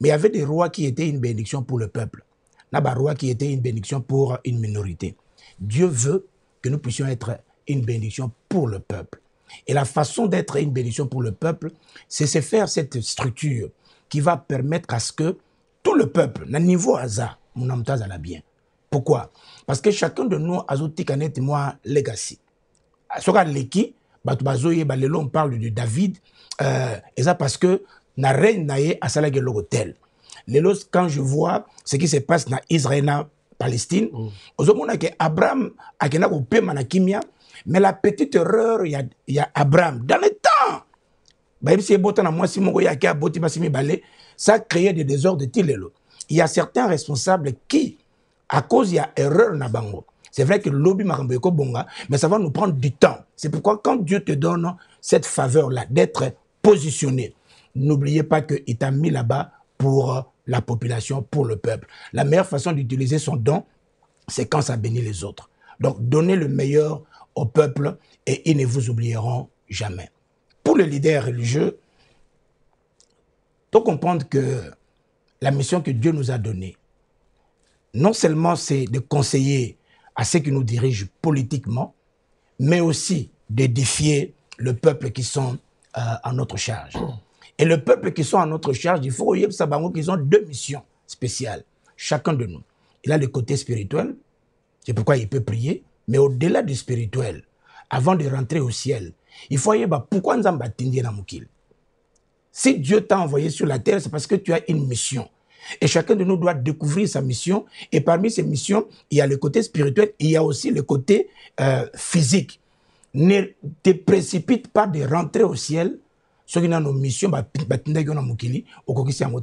mais il y avait des rois qui étaient une bénédiction pour le peuple. Il y qui était une bénédiction pour une minorité. Dieu veut que nous puissions être une bénédiction pour le peuple. Et la façon d'être une bénédiction pour le peuple, c'est de faire cette structure qui va permettre à ce que tout le peuple, dans niveau hasard, mon la bien, pourquoi parce que chacun de nous azotika neti mwa legacy soki aleki bato bazoyeba lelo on parle de david euh, eza parce que na reine na ye asalaki eloko tel lelo quand je vois ce qui se passe na israel na palestine mm. ozomona ke abraham akenda kopema na kimia mais la petite erreur ya, ya abraham dans le temps bayebisi ebota na mwasi moko ye ake aboti basi mibale ça créer des désordres ti lelo il y a certains responsables qui à cause il y a erreur nabango. C'est vrai que lobby makamboyeko bonga, mais ça va nous prendre du temps. C'est pourquoi quand Dieu te donne cette faveur-là d'être positionné, n'oubliez pas qu'il t'a mis là-bas pour euh, la population, pour le peuple. La meilleure façon d'utiliser son don, c'est quand ça bénit les autres. Donc donnez le meilleur au peuple et ils ne vous oublieront jamais. Pour le leader religieux, il faut comprendre que la mission que Dieu nous a donnée, non seulement c'est de conseiller à ceux qui nous dirigent politiquement, mais aussi défier le peuple qui sont euh, en notre charge. Et le peuple qui sont en notre charge, il faut que Sabango qu'ils ont deux missions spéciales, chacun de nous. Il a le côté spirituel, c'est pourquoi il peut prier, mais au-delà du spirituel, avant de rentrer au ciel, il faut yeba pourquoi nous avons Si Dieu t'a envoyé sur la terre, c'est parce que tu as une mission. Et chacun de nous doit découvrir sa mission. Et parmi ces missions, il y a le côté spirituel, il y a aussi le côté euh, physique. Ne te précipite pas de rentrer au ciel. Ceux qui ont nos missions, bah, bah,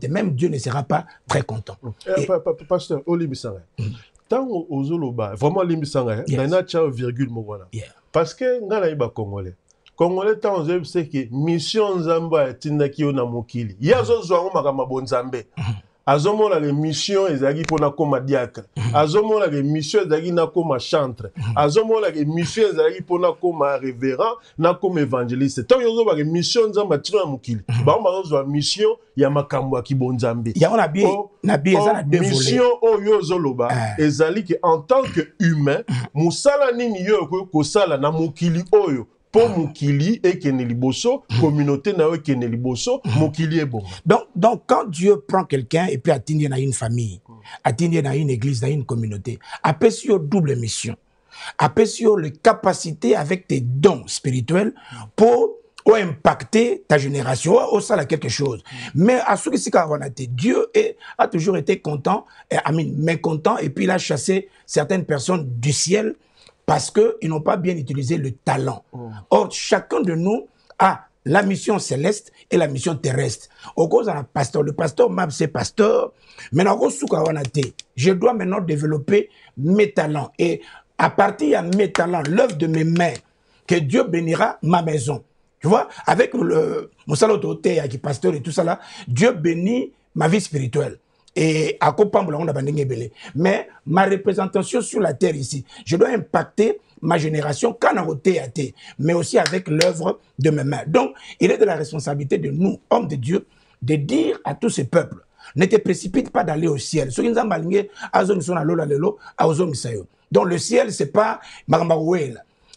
même Dieu ne sera pas très content. Et... Eh, pasteur, mm. aux ozoloba vraiment limbisanga hein, ye na na tia virgule parce que ngai nayebi bacongolais congolais ntango que que mission nzambe atindaki yo na mokili ye azozwa un makambo ya bonzambe mm mm-hmm azomona le mission ezalaki pona koma diacre mhm. azomona le mission na koma chantre mhm. Azomo la mission ezalaki pona koma révérend nakoma évangéliste Tant yo ozobaka mission nzambe atino ya mokili zo la mission ya makambo ya kibonzambe mission oyo loba ah. ezali ke en tant que humain mhm. la nini yo ko sala na mukili oyo oh, communauté e na e e donc, donc quand dieu prend quelqu'un et puis atteint dans une famille atteint dans une église dans une communauté apesi sur double mission appelle sur les capacité avec tes dons spirituels pour impacter ta génération à quelque chose mais à ce a été dieu est, a toujours été content amin mécontent et puis il a chassé certaines personnes du ciel parce qu'ils n'ont pas bien utilisé le talent. Oh. Or, chacun de nous a la mission céleste et la mission terrestre. Au cause d'un pasteur, le pasteur m'a c'est pasteur. Maintenant, je dois maintenant développer mes talents. Et à partir de mes talents, l'œuvre de mes mains, que Dieu bénira ma maison. Tu vois, avec le Moussalotote, qui pasteur et tout ça là, Dieu bénit ma vie spirituelle et à on Mais ma représentation sur la terre ici, je dois impacter ma génération, mais aussi avec l'œuvre de mes mains. Donc, il est de la responsabilité de nous, hommes de Dieu, de dire à tous ces peuples, ne te précipite pas d'aller au ciel. Ce qui nous a Donc, le ciel, c'est pas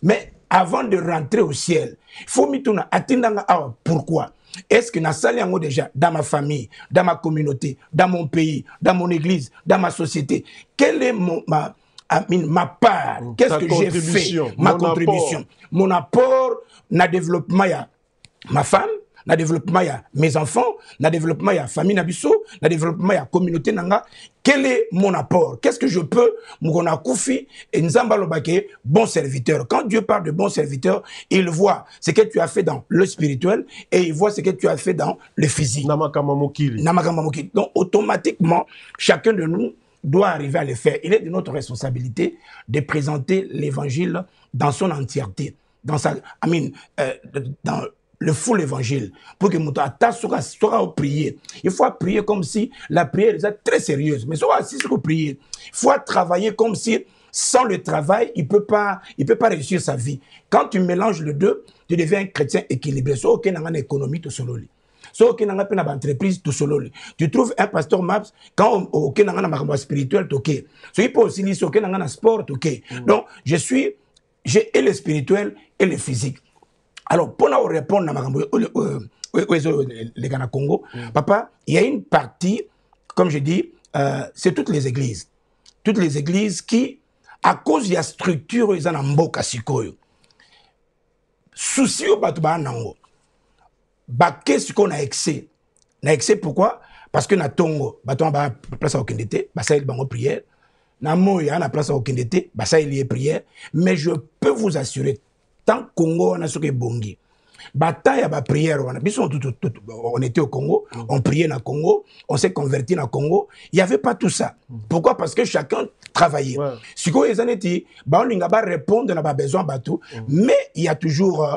Mais avant de rentrer au ciel, il faut m'y tourner. Pourquoi? Est-ce que en déjà, dans ma famille, dans ma communauté, dans mon pays, dans mon église, dans ma société, quelle est ma, part mm. Qu'est-ce que j'ai fait Ma contribution, mon apport, na développement, ma femme, na développement mes enfants la développement la famille biso na développement la communauté nanga quel est mon apport qu'est-ce que je peux a kufi et bon serviteur quand Dieu parle de bon serviteur il voit ce que tu as fait dans le spirituel et il voit ce que tu as fait dans le physique donc automatiquement chacun de nous doit arriver à le faire. Il est de notre responsabilité de présenter l'évangile dans son entièreté, dans sa, I mean, euh, dans le full évangile pour que mutata soit soit prier il faut prier comme si la prière est très sérieuse mais soit assis pour prier il faut travailler comme si sans le travail il peut pas il peut pas réussir sa vie quand tu mélanges les deux tu deviens un chrétien équilibré soit aucun n'a une économie tout seul soit aucun n'a pas entreprise tout seul tu trouves un pasteur maps quand aucun n'a pas spirituel ok soit il peut aussi lire aucun n'a sport ok mm. donc je suis j'ai et le spirituel et le physique alors, pour nous répondre euh, euh, euh, les Ghana Congo, mm. papa, il y a une partie, comme je dis, euh, c'est toutes les églises. Toutes les églises qui, à cause de la structure, ils ont un beau Sikoyo. Souci au batuba nango. Baké ce qu'on a excès. Na excès pourquoi? Parce que na tongo, pas bah, place à aucun été, bah ça il bango prière. Na moya na place à aucun été, bah, ça il y est prière. Mais je peux vous assurer Congo on a ce que bongi bataille à ma prière on a tout, tout, on était au Congo on priait le Congo on s'est converti le Congo il y avait pas tout ça pourquoi parce que chacun travaillait avez des ba on ba répondre na ba besoin tout. Mm. mais il y a toujours euh,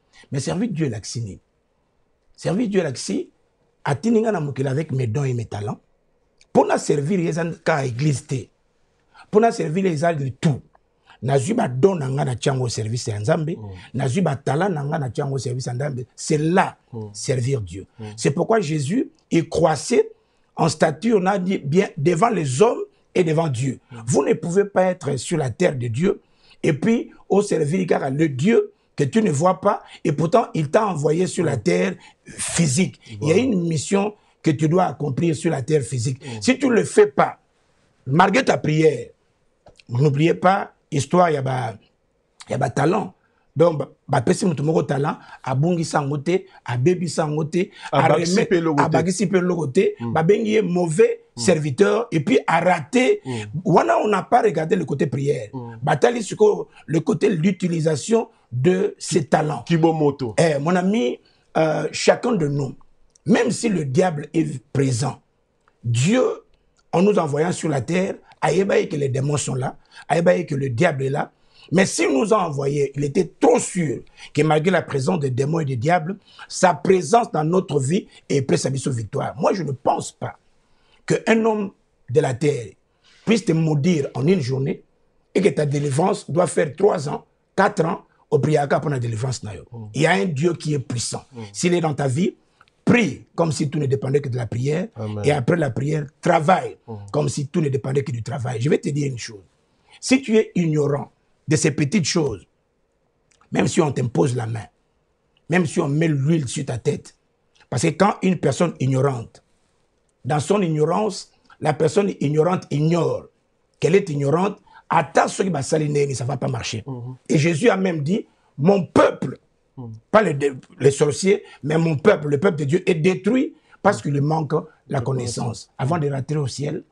Mais servir Dieu l'axini. Servir Dieu l'axi, à na mukila avec mes dons et mes talents. Pour na servir les à l'église Pour na servir les de tout. Nazui ba don nanga na tiango service en Zambie, mm. Nazui ba talent nanga na tiango service en Zambie, C'est là, mm. servir Dieu. Mm. C'est pourquoi Jésus, est croissait en stature, on a dit bien, devant les hommes et devant Dieu. Vous ne pouvez pas être sur la terre de Dieu et puis au servir car le Dieu que tu ne vois pas, et pourtant il t'a envoyé sur la mm. terre physique. Il y a une mission que tu dois accomplir sur la terre physique. Mm. Si tu ne le fais pas, malgré ta prière, n'oubliez pas, histoire, il y, a des y talent donc bapesi moto moko tala abungisa yango te abebisa yango te abakisi mm. mauvais mm. serviteur et puis arate mm. wana on n'a pas regardé le côté prière batali sikoyo le côté l'utilisation de ses talents kibomoto eh, mon ami euh, chacun de nous même si le diable est présent dieu en nous envoyant sur la terre ayebaye que les démons sont là ayebaye que le diable est là mais s'il nous a envoyé il était sûr que malgré la présence des démons et des diables, sa présence dans notre vie est préservée à victoire. Moi, je ne pense pas qu'un homme de la terre puisse te maudire en une journée et que ta délivrance doit faire trois ans, quatre ans au priaka pour la délivrance. Mm. Il y a un Dieu qui est puissant. Mm. S'il est dans ta vie, prie comme si tout ne dépendait que de la prière. Et après la prière, travaille mm. comme si tout ne dépendait que du travail. Je vais te dire une chose. Si tu es ignorant de ces petites choses, même si on t'impose la main, même si on met l'huile sur ta tête. Parce que quand une personne ignorante, dans son ignorance, la personne ignorante ignore qu'elle est ignorante, attends ce qui va saliner, ça ne va pas marcher. Mhm. Et Jésus a même dit, mon peuple, mhm. pas les, les, sorciers, mais mon peuple, le peuple de Dieu est détruit parce qu'il manque la connaissance. Avant de rentrer au ciel,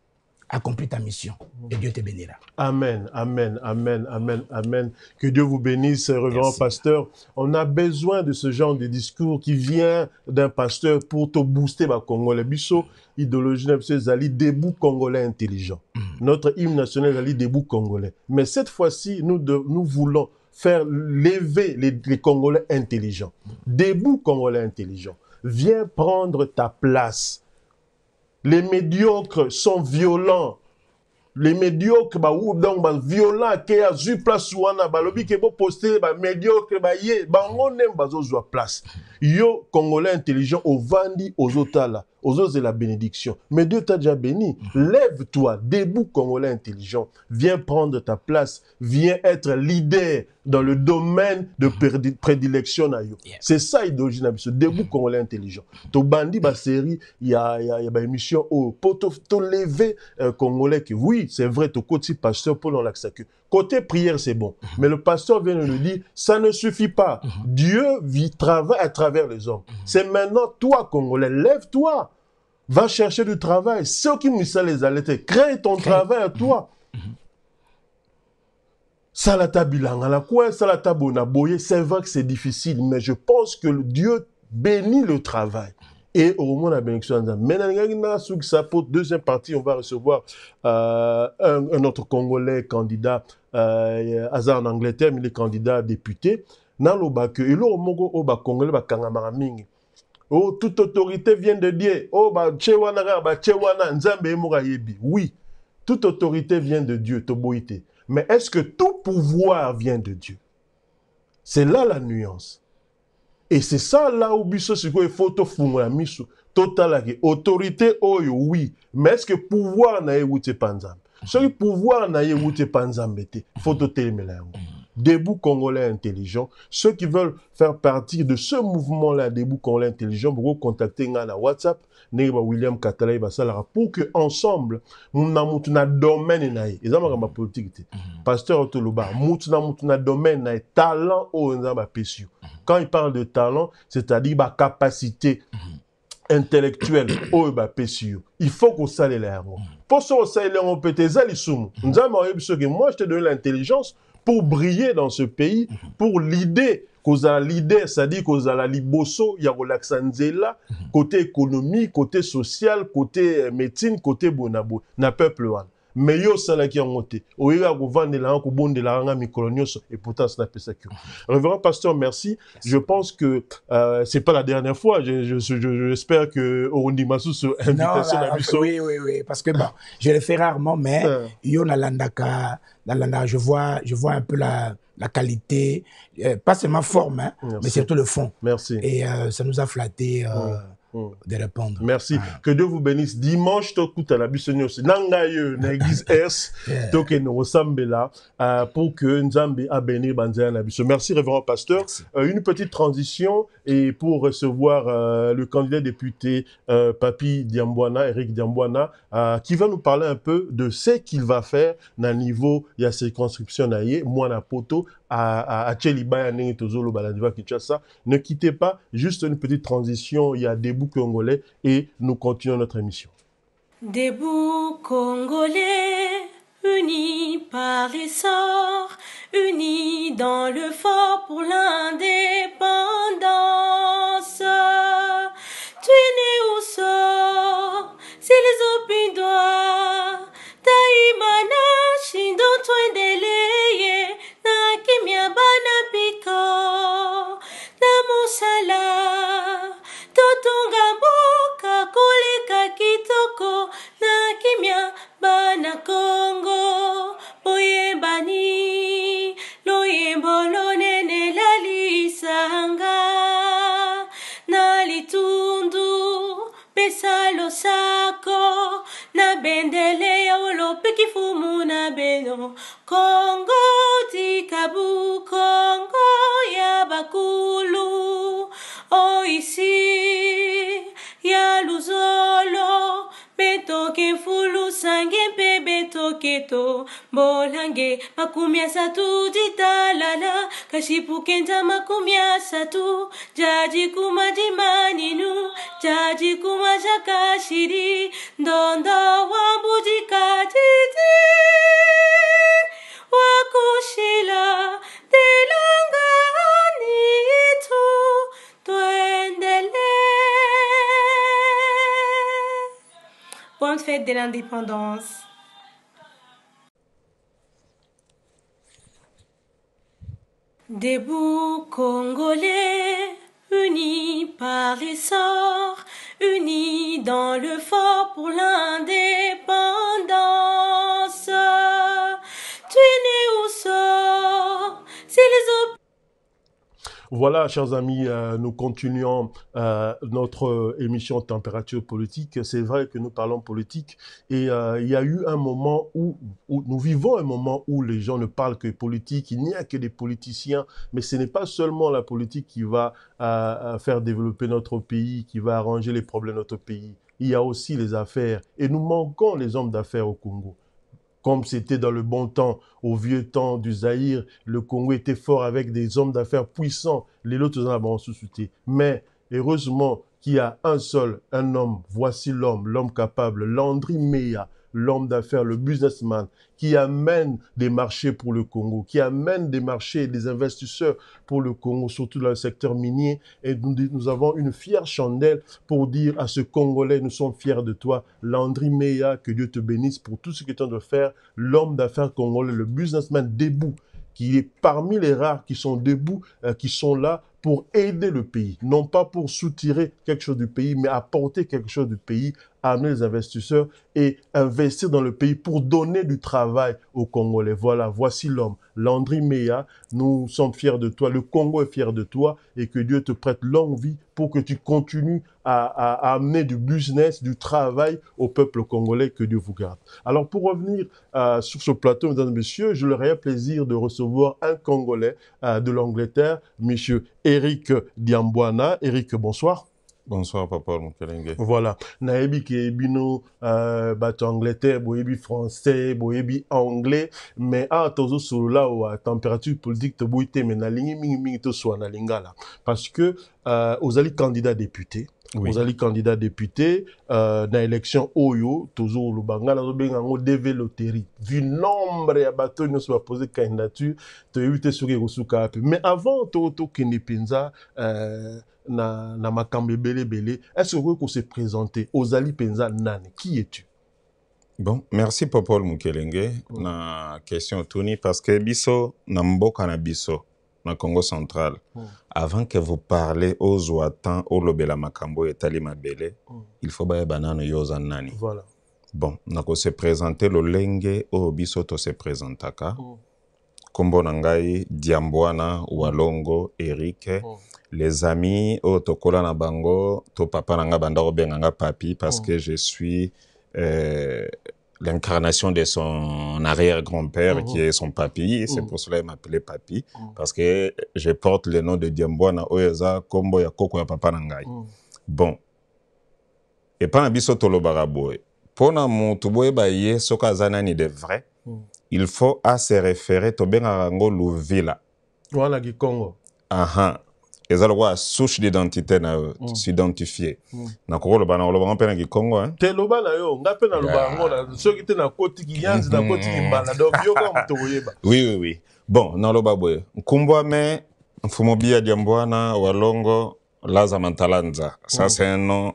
accomplis ta mission et Dieu te bénira. Amen, amen, amen, amen, amen. Que Dieu vous bénisse, euh, révérend pasteur. On a besoin de ce genre de discours qui vient d'un pasteur pour te booster, ma Congolais. Bissot, idéologie, Zali, debout Congolais intelligent. Mm. Notre hymne national, Zali, debout Congolais. Mais cette fois-ci, nous, nous voulons faire lever les, Congolais intelligents. Debout Congolais intelligent. Viens prendre ta place les médiocres sont violents. Les médiocres, bah, ou, donc, bah, violents, qui a eu place, ou, on a, bah, qui est beau poster, bah, médiocre, bah, yé, bah, on aime, bah, place yo congolais intelligent aux aux autres, de la bénédiction mais Dieu t'a déjà béni lève-toi debout congolais intelligent viens prendre ta place viens être leader dans le domaine de prédilection c'est ça idéologie na debout congolais intelligent bandi ba série il y a ba émission tu as to lever euh, congolais que oui c'est vrai côté pasteur Paul Laksaku Côté prière, c'est bon. Mhm. Mais le pasteur vient de nous dire, ça ne suffit pas. Mhm. Dieu vit, travaille à travers les hommes. Mhm. C'est maintenant toi, Congolais, lève-toi. Va chercher du travail. Ceux qui ça les allaités, crée ton travail à toi. Salata la c'est vrai que c'est difficile, mais je pense que Dieu bénit le travail et au moment de la bénédiction. Maintenant, pour deuxième partie, on va recevoir euh, un, autre Congolais candidat, euh, hasard en Angleterre, mais il est candidat député. nalobaka eloko moko oyo Congolais congolais mingi Oh, toute autorité vient de dieu Oh, wana bah nzambe yebi. oui toute autorité vient de dieu toboïté. mais est ce que tout pouvoir vient de dieu c'est là la nuance et c'est ça là où biso faut faire. tofungola misu totala que autorité oyo oh, oui mais est-ce que pouvoir na ye mm-hmm. Ce qui qui le pouvoir na pas été epa il te fo totelemela mm-hmm. Debout Congolais Intelligent, ceux qui veulent faire partie de ce mouvement-là, Debout Congolais Intelligent, vous contactez Ngana WhatsApp William katala là pour que ensemble nous mutu na domaine na ye eza ma politique, mhm. pasteur Otoloba, nous avons na domaine na talent oh, au mhm. quand il parle de talent c'est-à-dire bah, capacité mhm. intellectuelle au ba yo il faut qu'on kosalela yango mpo so kosalela yango pete nous. lisumu nzambe ayebi que moi je te donne l'intelligence pour briller dans ce pays, pour l'idée kozala leader c'est-à-dire kozala liboso ya kolakisa nzela mhm. côté économie côté social côté euh, médecine côté bonabo, na boye na peuple wana me yo osalaki yango de oyeka kovandela nga kobondelaka nga pourtant ça n'a pas yo révérend pasteur merci je pense que euh, c'est pas la dernière fois j'espère je, je, que que orondima susu invitation à biso oui, oui, oui, parce que bon je le fais rarement mais euh. yo nalandaka nalandaka je vois, je vois un peu la la qualité, euh, pas seulement forme, hein, mais surtout le fond. Merci. Et euh, ça nous a flatté. Euh, mm. Mm. de répondre. Merci. Ah. Que Dieu vous bénisse. Dimanche, tout à la business. Nangaye, [laughs] l'église S, donc nous là pour que nous a béni Banzé Merci, révérend pasteur. une petite transition et pour recevoir euh, le candidat député euh, Papi Diambouana, Eric Diambouana, euh, qui va nous parler un peu de ce qu'il va faire dans le niveau de la circonscription d'Aïe, Moana Poto, à, à, à Balaniva, Tozolo, à Kinshasa. Ne quittez pas, juste une petite transition, il y a des congolais et nous continuons notre émission. Debout congolais unis par les sorts unis dans le fort pour l'indépendance. Tu es né au sort, c'est les opindois, tu es na kimia bana piko, na monsala, totonga mboka, koleka kitoko, na kimia mbolange makumi asatu ditalala kashipu kenja makumi asatu jaji kuma dimaninu jaji kuma jakashiri ndondo wambudikatiti wakushila delonganitu tuendele Bonne fête de l'indépendance Des Debout Congolais, unis par les sorts, unis dans le fort pour l'indépendance. Tu es né au sort, c'est les voilà, chers amis, euh, nous continuons euh, notre émission Température politique. C'est vrai que nous parlons politique et euh, il y a eu un moment où, où, nous vivons un moment où les gens ne parlent que politique, il n'y a que des politiciens, mais ce n'est pas seulement la politique qui va faire développer notre pays, qui va arranger les problèmes de notre pays. Il y a aussi les affaires et nous manquons les hommes d'affaires au Congo comme c'était dans le bon temps, au vieux temps du Zaïre, le Congo était fort avec des hommes d'affaires puissants. Les autres en avons souté Mais, heureusement, qu'il y a un seul, un homme, voici l'homme, l'homme capable, Landry Mea l'homme d'affaires, le businessman, qui amène des marchés pour le Congo, qui amène des marchés et des investisseurs pour le Congo, surtout dans le secteur minier. Et nous, avons une fière chandelle pour dire à ce Congolais, nous sommes fiers de toi. Landry Mea, que Dieu te bénisse pour tout ce que tu as de faire. L'homme d'affaires congolais, le businessman debout, qui est parmi les rares qui sont debout, euh, qui sont là pour aider le pays, non pas pour soutirer quelque chose du pays, mais apporter quelque chose du pays amener les investisseurs et investir dans le pays pour donner du travail aux Congolais. Voilà, voici l'homme. Landry Mea, nous sommes fiers de toi, le Congo est fier de toi et que Dieu te prête longue vie pour que tu continues à, amener du business, du travail au peuple congolais, que Dieu vous garde. Alors pour revenir euh, sur ce plateau, mesdames et messieurs, je un plaisir de recevoir un Congolais euh, de l'Angleterre, monsieur Eric Diambuana. Eric, bonsoir bonsoir papa mokelenge voilà nayebi ke bino uh, bato angleterre français boyebi anglais mais awa sur la température politique toboyi te me mingi, mingimingi toswa na lingala parce que uh, ozali candidat député oui. ozali candidat député euh, na élection oyo tozolobanga vous yango dv loterie vu nombre ya nous va poser candidature toyebi te soki ekosuka ape mais avant Toto to mpenza euh, na, na makambo ebelebele estce okoki kose présente ozali Penza Nane qui es-tu bon merci popol mukelenge na question Tony parce que biso na mboka na biso na congo central avant que vous parlez o lobela makambo etali mabele mm. il faut bayeba banane yo nani voilà. bon nakose présente lolenge O biso se présentaka mm. nangai, na ngai diambwana walongo erike mm. les amis au tokola na bango to papa nanga, banda papi parce mm. que je suis euh, l'incarnation de son arrière-grand-père oh. qui est son papy. C'est oh. pour cela qu'il m'appelait papy, oh. parce que je porte le nom de Diambouana Oyeza Kombo ya Koko ya Papa Bon. Et pas un biso tolo baraboy. Pona soka zanani de vrai. Il faut à se référer to benga rango Louvila. Voilà qui Congo. Aha. eza lokola souche d'identité na yo mm. sidentifie mm. nakoki oloba na olobango mpe na kikongo eh? te loba na yo nga mpe naloba yango yeah. soki te nakotiki yanzi nakotiki mm. mbala donc yo kaka moto koyeba oui oui oui bon naloba boye nkumbwame mfumo bia diambwana walongo laza mantalanza ça mm. c'est un nom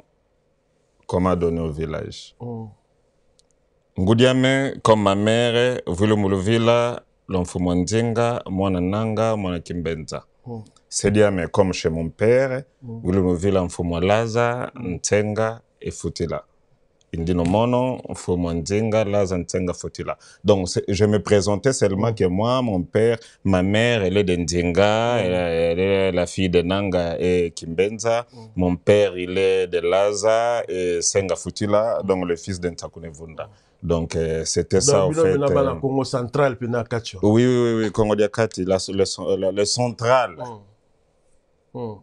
qu'on m'a donné au village mm. ngudiame comme ma mère vulu muluvila lomfumo ndinga mwana nanga mwana kimbenza mm. CDM comme chez mon père, Wilumuvila mm. mfumo Laza, Ntenga et Futila. Indino Mono, mfumo Ntenga, Laza, Ntenga, Futila. Donc je me présentais seulement que moi, mon père, ma mère, elle est de Ntenga, mm. elle, est la fille de Nanga et Kimbenza. Mm. Mon père, il est de Laza et Senga Futila, donc le fils Vunda. Donc, euh, c'était ça, en fait. y a euh, Congo central, puis Oui, oui, oui, Congo de le, le, le central mm.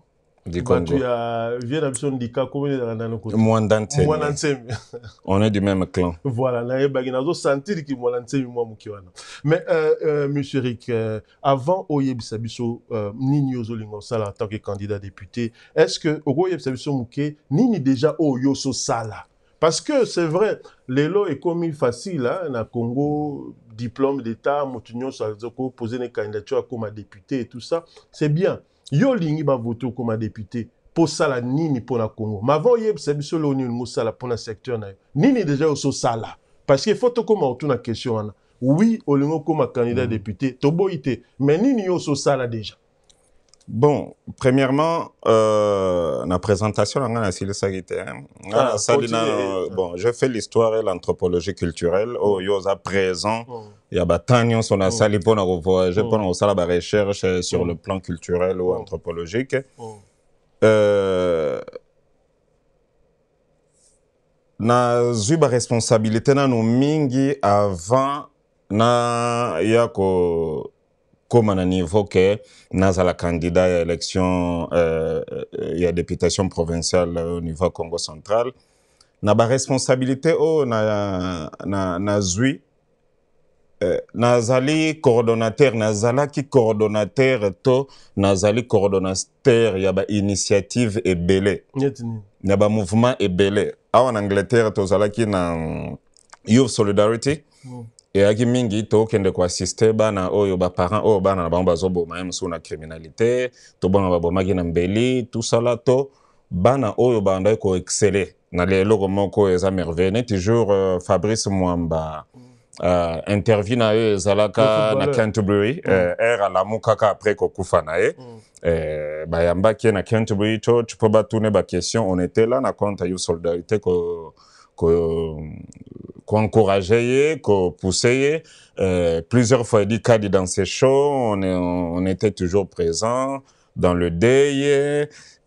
du Congo. Ya, On est du même clan. Voilà, sentir mo Mais, euh, euh, monsieur Rick, euh, avant Oyeb euh, Nini Sala en tant que candidat député, est-ce que Oyeb Sabiso Mouké, Nini déjà Oyoso oh, Sala? Parce que c'est vrai, l'élo est commis facile, hein, na Congo, diplôme d'État, Moutignon, Sazoko, poser des candidatures comme député et tout ça, c'est bien yo lingi bavote okoma député sala nini pour la Congo. Mavant yebisa biso loni ngosala pour la secteur na yo. Nini déjà so sala parce que faut comme autour na question wana. Oui, l'ingo comme candidat mm. député, toboite, mais nini so sala déjà. bon premièrement euh, na présentation na nga nasilisaki te nga nasali na eh, eh. bon je fais l'histoire et l'anthropologie culturelle oyo oh, oh. oza présent oh. ya batemps nyonso nasali mpona kovoyage mpona kosala barecherche sur le plan culturel ou anthropologique euh, nazwi baresponsabilité nano mingi avant naya ko kóma na niveau ke nazala candidat ya élection euh, ya euh, députation provinciale euh, au niveau ya congo central na baresponsabilité oyo oh, nazwi na, na eh, nazali coordonnateur nazalaki coordonnateur to nazali coordonnateur ya bainitiative ebele ya bamouvement ebele awa na angleterre tozalaki na youth solidarity mm. eyaki mingi tokende koassiste bana oyo baparent oyo bana na bango bazoboma ye mosusu na criminalité to bana babomaki na mbeli tosala to bana oyo bandaki koexcele na eloko moko eza merveille ne toujours uh, fabrice mwamba uh, interview na ye ezalaka na canterbury mm. uh, air alamu kaka après kokufa na ye mm. uh, bayambaki ye na canterbury church mpo batune baquestion on était là na compte yo solidarité ko qu'encourager, que euh, pousser. Euh, plusieurs fois, dit Kadi dans ces shows, on, est, on était toujours présent dans le day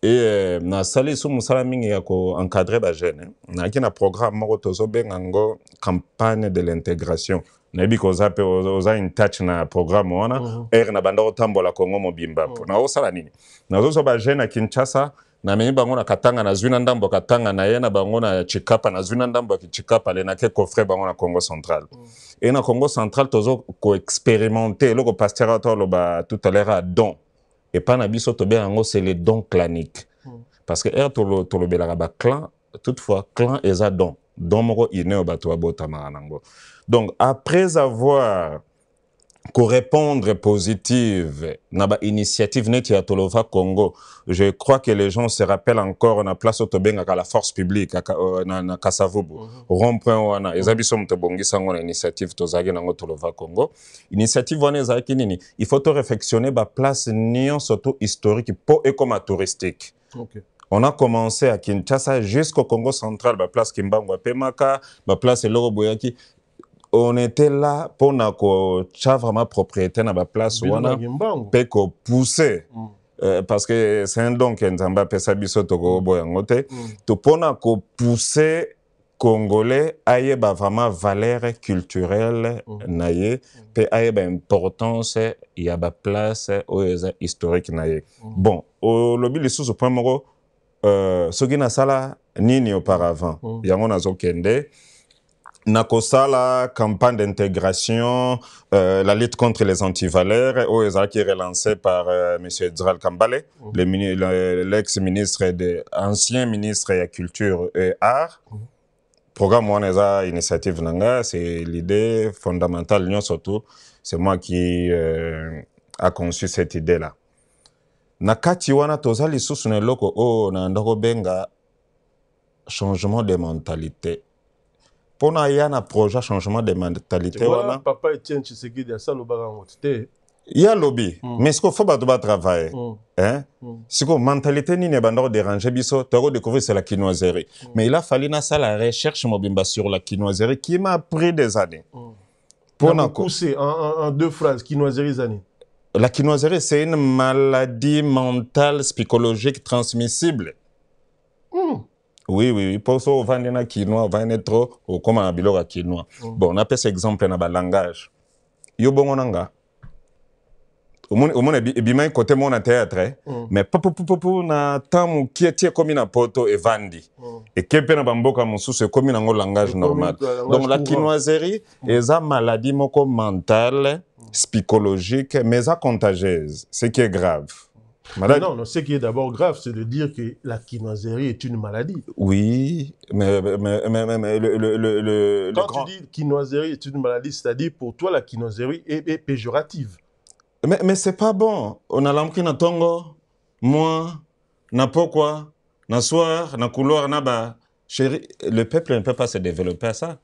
Et euh, na sali sous musala mingi ya ko encadrer ba jeune. Hein. Na ki na programme moko tozo bengango campagne de l'intégration. Na bi ko zape oza in touch na programme wana. Er na banda otambola Congo bimba mhm. Na osala nini? Na zo ba jeune a Kinshasa namemi bango na katanga na zwi ndambo katanga na yena na bango na chikapa na zwi ndambo ya kichikapa le nake kofre bango na congo central mm. e na congo central tozo koexpérimente eloko paster ato ba tout à l'heure à don Et epai na biso tobenga yango c'est le don clanique mm. parce que tolo bela ba baclan toutefois clan eza don don moko ine ba bato babotamaka nango donc après avoir correspondre positive naba initiative neti ya Tolova Congo je crois que les gens se rappellent encore la place à la force publique euh, na na Kasavubu mhm. rond wana ezabiso mtobongisa ngona initiative tozaki na Tolova Congo initiative wana nini il faut réfléchir sur ba place nion soto historique pour et touristique On a commencé à Kinshasa jusqu'au Congo central, la place Kimbangwa Pemaka, la place Eloro on était là mpo na kotya vraiment propriété na baplace wana mpe kopousse mm. Euh, parce que c'est un don ke nzambe apesa biso tokoboya mm. yango te mm. to mpo na kopousse congolais ayeba vraiment valeur culturelle mm. na ye mpe mm. ayeba importance ya baplace oyo eza historique na ye mm. bon olobi lisusu point moko euh, soki nasala nini auparavant mm. yango nazokende so La campagne d'intégration euh, la lutte contre les antivaleurs qui est relancée par euh, M. monsieur Kambale mhm. l'ancien l'ex-ministre de la culture et art mhm. programme OESA initiative Nanga, c'est l'idée fondamentale l'union c'est moi qui ai euh, a conçu cette idée là na wana changement de mentalité y a un projet changement de mentalité wana papa etienne tshisekedi asalobaka yango te y a mm. mais ce faut, ba travailler mm. hein? mm. que mentalité pas, tu déranger biso que c'est la quinoiserie mm. mais il a fallu ça la recherche mobimba sur la quinoiserie qui m'a pris des années mm. Pour pousser en, en, en deux phrases quinoiserie la quinoiserie c'est une maladie mentale psychologique transmissible mm. oui oui oui mpo so ovandi na kinois ovandi tro okóma na biloko ya kinois mm. bon napesa exemple na balangage yo bongo na nga omona ebimai kote moko na théâtre mm. mais papopopopo na ntan mokie ti ekómi na poto evandi mm. eke mpe na bamboka mosusu ekómi nango langage normal donc la kinoiserie mm. eza maladie moko mentale mm. psychologique mais eza contagieuse ce qui est grave non, non, ce qui est d'abord grave, c'est de dire que la quinoiserie est une maladie. Oui, mais, mais, mais, le, le, le, Quand tu dis quinoiserie est une maladie, c'est-à-dire pour toi, la quinoiserie est, péjorative. Mais, mais c'est pas bon. On a dans tongo, moi, na pourquoi, na soir, na couloir, na bas. Chérie, le peuple ne peut pas se développer à ça.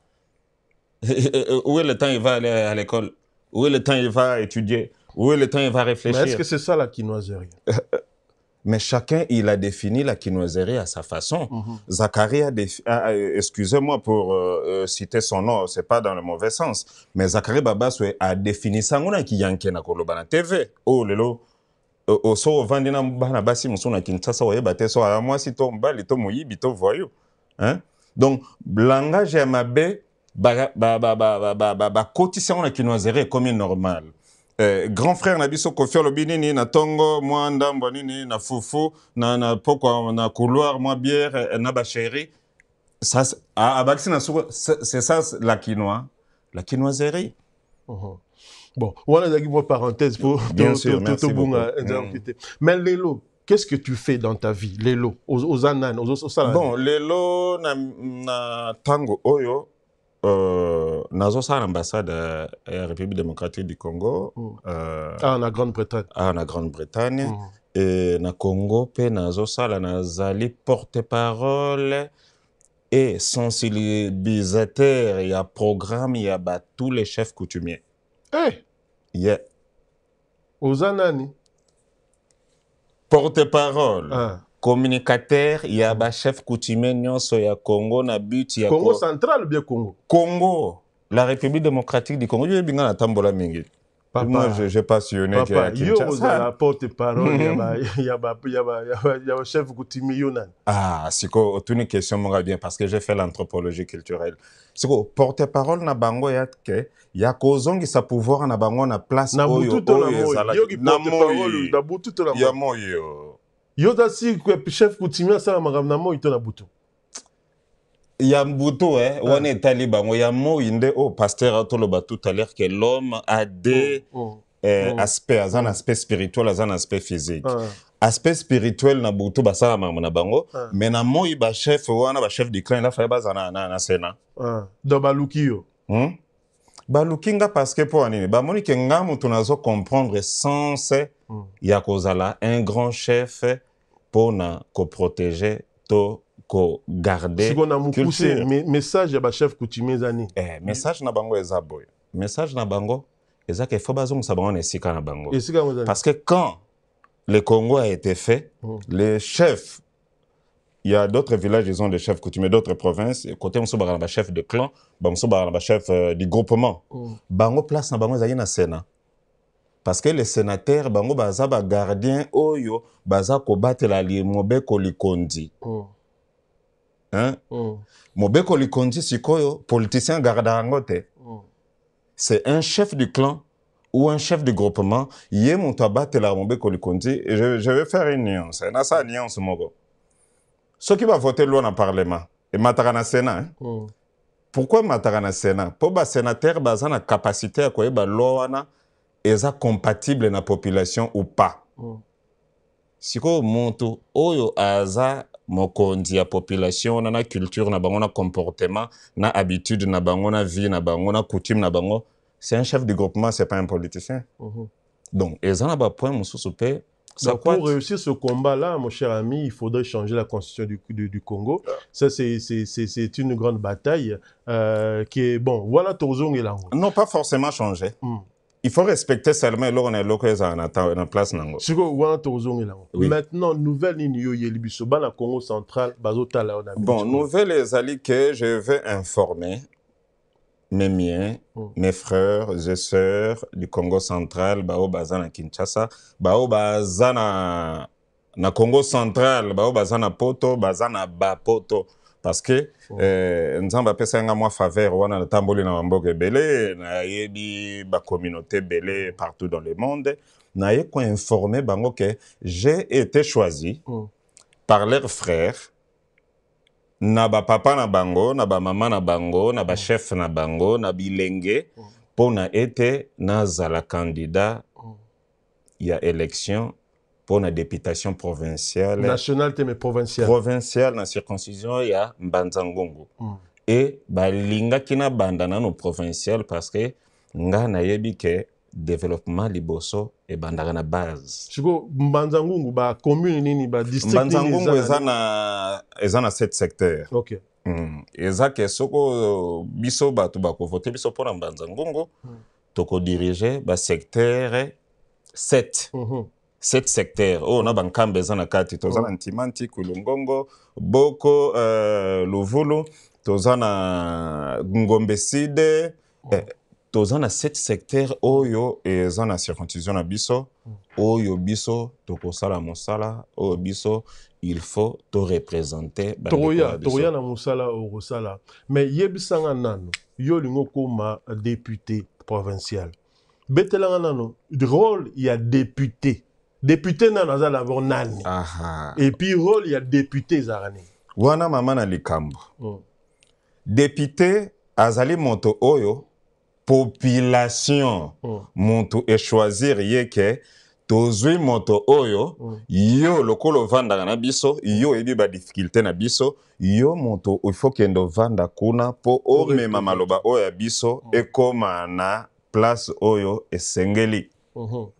[laughs] Où est le temps il va aller à l'école Où est le temps il va étudier oui, le temps, il va réfléchir. Mais est-ce que c'est ça la kinoiserie Mais chacun, il a défini la kinoiserie à sa façon. Zachary Zacharie a, défini... excusez-moi pour citer son nom, c'est pas dans le mauvais sens, mais Zacharie Babasso a défini ça ngona kiyanke na kolobana TV. Oh lelo oso ovandi na bana basi musuna kinshasa oyeba te so Moi, si to mbali to moyibi to voyou. Hein? Donc langage ya mabe ba ba ba ba ba ba, ba, ba kotisa ngona quinoiserie comme normal. Eh, grand frère na biso kofi alobi nini na Tongo, mwa ndambo nini na fufu na, na poko na couloir mwa bière eh, na basheri abakisi ah, ah, na suko c'est ça la quinoa la quinoiserie uh -huh. bon wana ezalaki mwa parenthèse po tobunga mm. mais lelo qu'est-ce que tu fais dans ta vie lelo ananas, aux salades? bon lelo na, na oyo euh, nazosala na ambassade ya république démocratique du congo mm. euh, ah, na grande-bretagne ah, na grande-bretagne mm. e na congo mpe nazosala nazali porte-parole e sensibilisateur ya programme ya batou les chefs coutumiers hey. Eh! ye yeah. oza nani porte-parole ah. communicateur ya chef a nyonso ya congo na but ya congo central bien congo congo la république démocratique du congo je tambola mingi Papa, Moi, j'ai passionné papa, porte-parole ya ba [laughs] a ba ba chef ah siko une question bien parce que j'ai fait l'anthropologie culturelle porte-parole na bango ya ke ya pouvoir na bango na place oyo oyo na yo ta si chef coutumier asala makambo na moi to na butu ya butu eh, ah. wana etali bango ya moi nde oyo oh, paster atoloba tout à l'heure que l'homme a des oh, oh, eh, oh. aspect aza na aspect spirituel aza na aspect physique ah. aspect spirituel na butu basala makambo na bango ah. mais na moi bachef wana bachef du clan elafaya bazala na, na, na sénat ah. don baluki yo hmm? baluki nga parce que mpo ya nini bamoni ke nga moto nazo comprendre sense yakozala un grand chef pour ko protéger to on a na mokuse message ya chef coutumier zani eh, message na bango Ezaboy. message na bango eza e fo bazongisa bango na esika na bango parce que quand le congo a été fait mm. les chefs il y a d'autres villages, ils ont des chefs coutumiers d'autres provinces. Côté, on a chef de clan, ben, on a chef euh, du groupement. Mm. Bango place na bango dans na Sénat parce que les sénateurs bango baza gardien oyo baza kobatela mobeko likondi oh. hein? oh. mobeko likondi sikoyo politicien garda ngote te mm. c'est un chef de clan ou un chef de groupement ye tabate abatela mobeko likondi je, je vais faire une nuance sa nuance moko soki voter loi na parlement et matara na sénat hein? oh. pourquoi matara na sénat mpo basénateur baza na capacité ya ba loi wana eza compatible na population ou pas mm. sikoyo moto oyo aza mokonzi ya population wana na culture na bango na comportement na habitude na bango na vie na bango na coutume na bango c'est un chef de groupement c'est pas un politicien mm -hmm. donc eza na bapoint mosusu mpe Ça Donc, pour réussir ce combat-là, mon cher ami, il faudrait changer la constitution du, du, du Congo. Ça, c'est une grande bataille euh, qui est... Bon, voilà Tozong et là Non, pas forcément changer. Mm. il faut respecter seulement là na en ezala en place nango sikoyo wana tokozongela yango oui. maintenant nouvelle ligne yo oyeli biso bana congo central bazotala on a. bon nouvelle alli que je vais informer mes miens mm. mes frères et sœurs du congo central baoyo baza kinshasa baoyo baza na congo central baoyo baza poto bazana na Poto. parceke eh, oh. euh, nzambe apesa yanga mwa faveur wana natamboli na bamboka ebele nayebi bacommunauté ebele partout dans le monde naye koinforme bango ke j'ai été choisi mm. par leur frère na bapapa na bango na bamama na bango na bachef mm. na bango na bilenge mpo mm. na ete nazala candidat mm. ya élection mpo na députation provinciale national te mais provinciale provinciale mm. na circoncision ya mbanza ngongo mm. e balingaki na banda nano provinciale parce que nga nayebi ke développement liboso ebandaka na base sikoyo mbanza ngungu bacommune nini badistrictmbanza ngungu eza na eza na sept secteur okay. mm. eza ke soko biso bato bakovote biso mpona mbanza ngungu mm. tokodirige basectere 7 mm -hmm. Sept secteur oyo oh, na bancam na kati toza na oh. manti, kulungongo boko uh, luvulu toza na ngombe side oh. eh, toza na 7 secteur oyo eza na circoncision na biso oyo biso tokosala mosala oyo biso il faut représenter. toya na mosala sala. Mais yebisanga nano yo olingi ma député provincial betelanga nano rôle ya député député nano aza lavo nani epuis rôle ya député ezalaka nini wana mama na likambo mm. député azali moto oyo population mm. motu echoisir ye ke tozwi moto oyo mm. yo lokola ovandaka na biso yo oyebi badifficulté na biso yo moto ifo kende ovanda kuna mpo omema maloba oyo ya biso mm. ekoma na place oyo esengeli uh mm-hmm. -huh.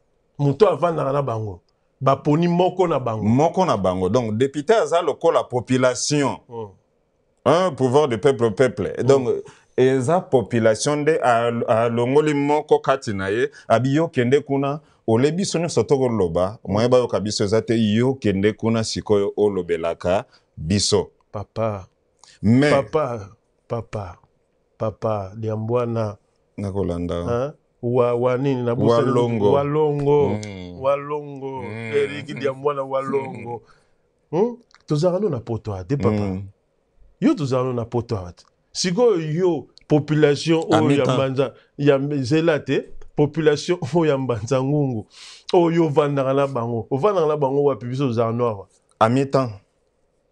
moto avandaka na bango baponi moko na bango moko na bango donc député aza lokola population mm. un pouvoir de peuple peuple donc mm. eza population nde alongoli moko kati na ye abi yo kende kuna ole biso nyonso tokoloba moye bayoka biso eza te yo kende kuna sikoyo olobelaka biso papa Mais... papa papa papa liambwana nakolanda wa, wa nini na walongo walongo mm. walongo mm. eriki dia mwana walongo hmm? tozalaka no na poto awa te papa mm. yo tozalaka no na poto awa te sikoyo yo population oyo ya mbanza ya zela te population [laughs] oyo ya mbanza ngungu oyo ovandaka na bango ovandaka na bango wapi biso ozalaka no awa amitan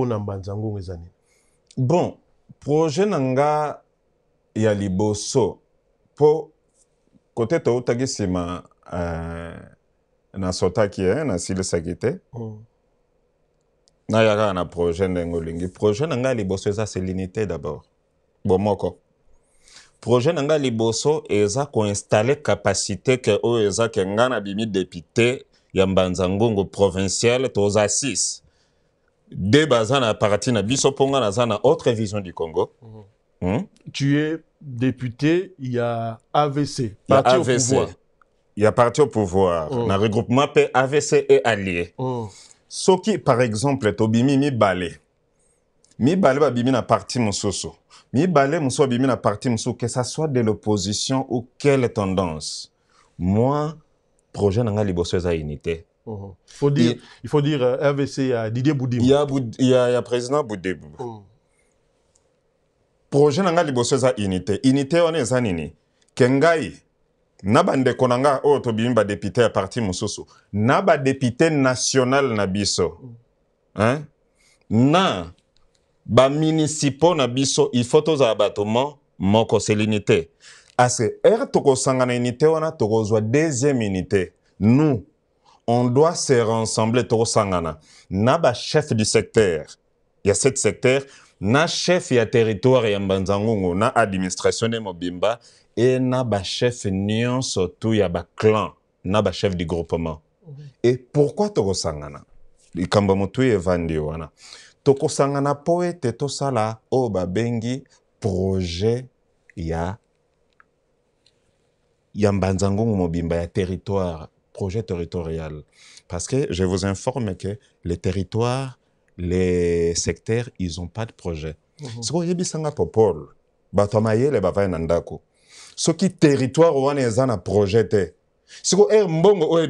mpo na mbanza ngongo eza nini bon projet na nga ya liboso mpo kote toutaki nsima uh, nasotaki eh, nasilisaki te mm. naya kaka na projet ndenge olingi projet na ngai liboso eza selinité d'abord bomoko projet na ngai liboso eza koinstale kapacité ke oyo eza ke ngai nabimi depute ya mbanza ngongo provinciale toza 6 de baza na parti na biso mpo nga naza na autre vision du congo mm -hmm. tu es député ya avc parti au pouvoir ya parti au pouvoir oh. na regroupement mpe avc e allié oh. soki par exemple tobimi mibale mibale babimi na parti mosusu mibale mosusu babimi na parti mosusu que ça soit de l'opposition ou quelle tendance moi projet na nga liboso eza unité Il faut dire, il, il faut dire euh, RVC, euh, il y a Didier Boudim. Il y a, il y a, il y a président Boudim. Mm. Projet nanga liboso eza unité. Unité wana eza nini? Ke ngai na bandeko na nga oyo tobimi badepute parti mosusu na député national n'abiso. hein? na ba na biso il faut bato abattement, moko se l'unité parce que r sangana unité wana tokozwa deuxième unité nous on doit se rassembler sangana. na chef du secteur y a sept secteurs na chef ya territoire ya mbanzangungu na administration et mobimba et na chef nyonso surtout ya clan na chef du groupement pourquoi tous e pourquoi tokosangana likambo motu evandi wana tokosangana poete ete tosala oba bengi projet ya ya mbanzangungu mobimba ya territoire projet territorial. Parce que je vous informe que les territoires, les secteurs, ils n'ont pas de projet. Mhm. ce popole bato que na Ce qui territoire on projet vous avez eh, mbongo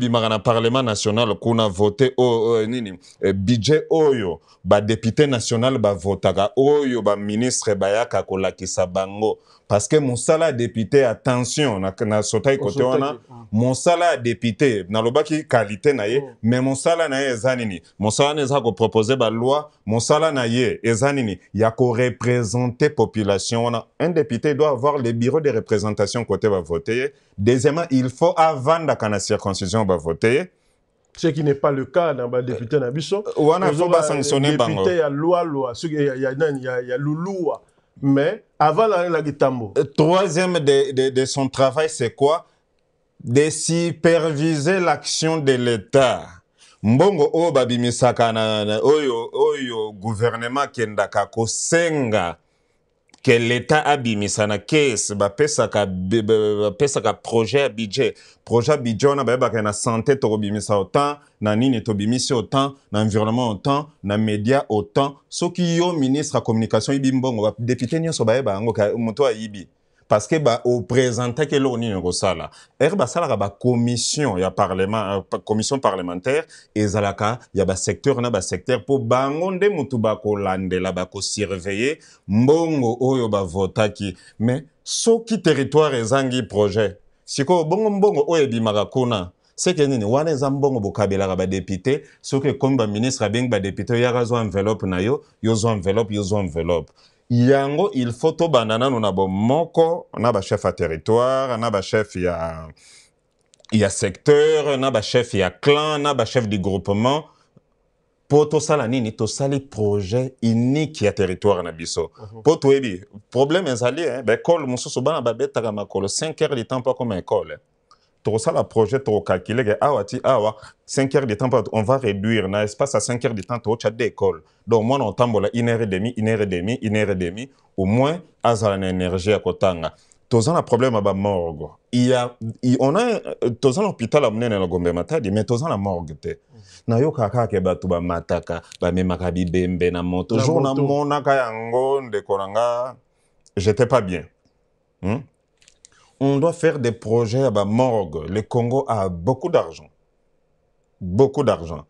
parlement national kuna voté eh, budget oyo député national bavotaka oyo ministre, ministre, parce que mosala ya député attention nasotaki na kote wana ah. mosala ya député nalobaki kalite na ye oh. me mosala na ye eza nini mosala wana eza kopropose baloi mosala na ye eza nini ya korepresente population wana un député doit avoir le bureau de représentation kote bavote ye deuxièmement il faut avandaka na circoncision bavote ye ce qui n'est pas le cas dans le député na biso wana faut basanctionne bango député ya loi loi soki ya nani ya luluwa mais avant la Guitambo. Euh, troisième de, de, son travail, c'est quoi De superviser l'action de l'État. mbongo oba babimisaka na oyo oyo gouvernement akendaka senga. ke leta abimisa na kese bapesaka bapesaka projet ya budget projet ya budget wana bayebaka na santé tokobimisa autant na nini tobimisi autant na environnement autant na média autant soki yo ministre ya communication oyibi mbongo badepute nyonso bayeba yango moto ayibi parceke opresentaki eloko nini okosala ere basalaka bacommission ya parlement euh, commission parlementaire ezalaka ya basecteur na basecteur mpo bango nde motu bakolandela bakosurveille mbongo oyo bavotaki mais soki territoire ezangi projet sikoyo bongo mbongo oyo ebimaka kuna seke nini wana eza mbongo bokabelaka badepute soki ekomi baministre abengi eh badepute oyaka zwa enveloppe na yo yozwa enveloppe yozwa enveloppe yango il faut tobanda nano na bomoko na bachef ya territoire na bachef ya ya secteur na bachef ya clan na bachef du groupement mpo tosala nini tosali projet unique ya territoire na biso mpo mhm. toyebi problème ezali ekole eh, mosusu bana babetaka makolo 5 heures du temps mpo akoma ekole eh. tosala projet tokakile calculer awa ti awa 5 heures de temps on va réduire na espace à 5 heures de temps tocade d'école donc mwana otambola 1 heure et demi 1 heure et demi 1 heure et demi au moins azala na énergie ya kotanga toza na problème ya bamorgue ya on a toza na hôpital ya monene na gombe matadi mais toza na morgue te nayokaka kaka ba bamataka bamemaka bibembe na moto jour namonaka yango ndeko na nga j'étais pas bien hmm? on doit faire des projets à la morgue. Le Congo a beaucoup d'argent. Beaucoup d'argent.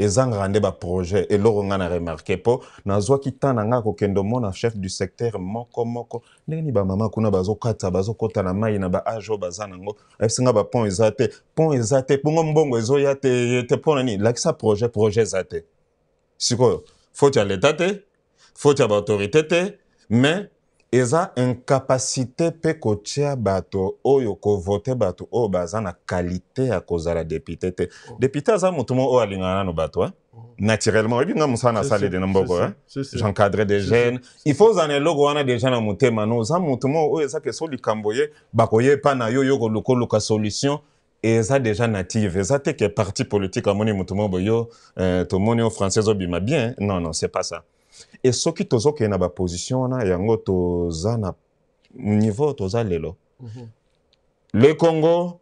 Ils ont rendu des projets. Et là, on a remarqué que nous avons quitté un chef du secteur Moko Moko. Nous avons maman qui a bazo kata, bazo kota na mai na ba ajo bazanango. Efsinga ba pont ezate, pont ezate, pongo mbongo ezo yate, te pour nani. ni. ça projet, projet zate. Siko, faut y aller tate, faut y avoir autorité mais eza incapacité mpe kotia bato oyo kovote bato oyo baza na kalite ya kozala depute te oh. depute aza motu mo oyo alingana nano bato eh? naturellement oyebi nga mosala na salede na mboko j'encadre des jeunes il faut na eloko wana deja na motema no oza motu moo oyo eza ke likambo ye bakoyepa na yo yo kolukoluka solution eza deja native eza te ke parti politique amoni motu moo boyo eh, tomoni yo français ozobima bien hein? non non c'est pas ça e soki tozokende na baposition wana yango toza na niveau toza lelo mm -hmm. le congo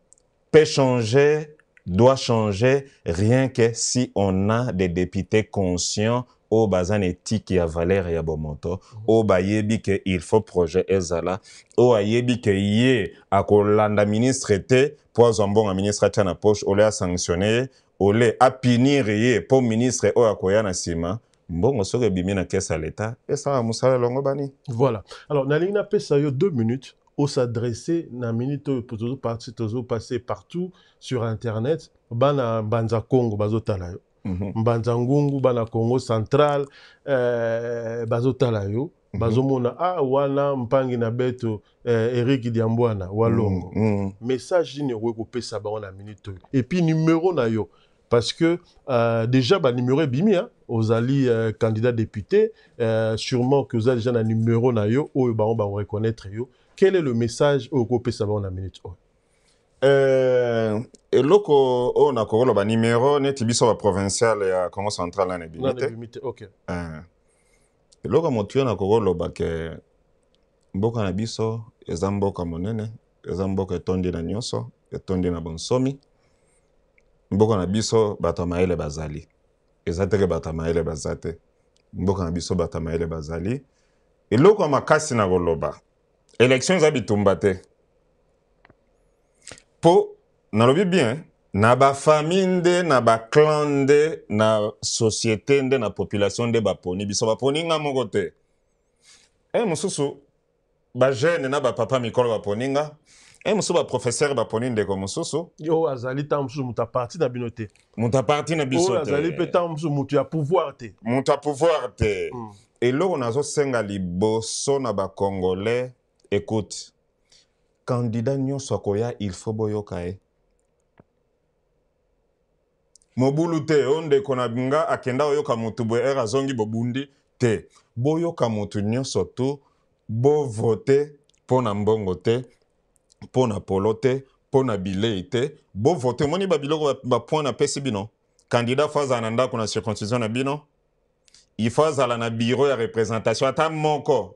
peut changer doit changer rien que si on a des députés conscients oyo oh, baza na etike ya valere ya bomoto oyo bayebi ke il faut projet ezala oyo ayebi ke ye akolanda ministre te mpo azwa mbongo ya ministre atya na poche ole asanctionne ye ole apinire ye mpo ministre oyo oh, akoya na nsima mbongo soki ebimi na kese ya leta esala mosala elongo bani voilà alors na nalingi napesa yo 2 minutes au s'adresser na minute oyo tozoparti tozopasse partout sur internet bana mbanza congo bazotala yo mm mbanza ngungu bana congo central euh, bazotala yo mhm. bazomona mm -hmm. ah wana mpangi na beto eh, erik diambwana walongo mhm. mm -hmm. message nini okoki kopesa bango na minute et puis numéro na yo parce que euh, déjà bah, numéro ebimi hein, ozali euh, candidat député euh, sûrement que oza déjà na numéro na yo oyo bango bakoreconnaître yo quel est le message oyo okopesa bango na minute oyo euh, eloko oyo nakokoloba numéro neti biso baprovincial ya congo central nana ebimi te okay. uh, eloko motu yo nakokoloba ke mboka na biso eza mboka monene eza mboka etondi na nyonso etondi na bonsomi mboka na biso bato ya mayele bazali eza teke bato ya mayele baza te mboka na biso bato ya mayele bazali eloko ya makasi na koloba élection eza bitumba te mpo nalobi bien na bafamille nde na baclan nde na société nde na population nde baponi biso baponi nga moko te e mosusu bagene na bapapa mikolo baponi nga e mosusu baprofesseur baponi ndeko mosusu oyo azali ntango mosusu moto aparti na bino te moto aparti na biso oyo azali mpe ntango mosusu moto ya pouvoir te moto ya pouvoir te hmm. eloko nazosenga liboso na bacongolais ekute kandida nyonso akoya ilfo boyoka ye eh. mobulu te oyo ndeko na nga akenda oyoka motu boye ere azongi bobundi te boyoka motu nyonso tu bovote mpo na mbongo te mpo na polo te mpo na bilei te bovote omoni babiloko bapoint napesi bino kandida fo azala na ndako na circoncision na bino ifo azala na biro ya représentation ata moko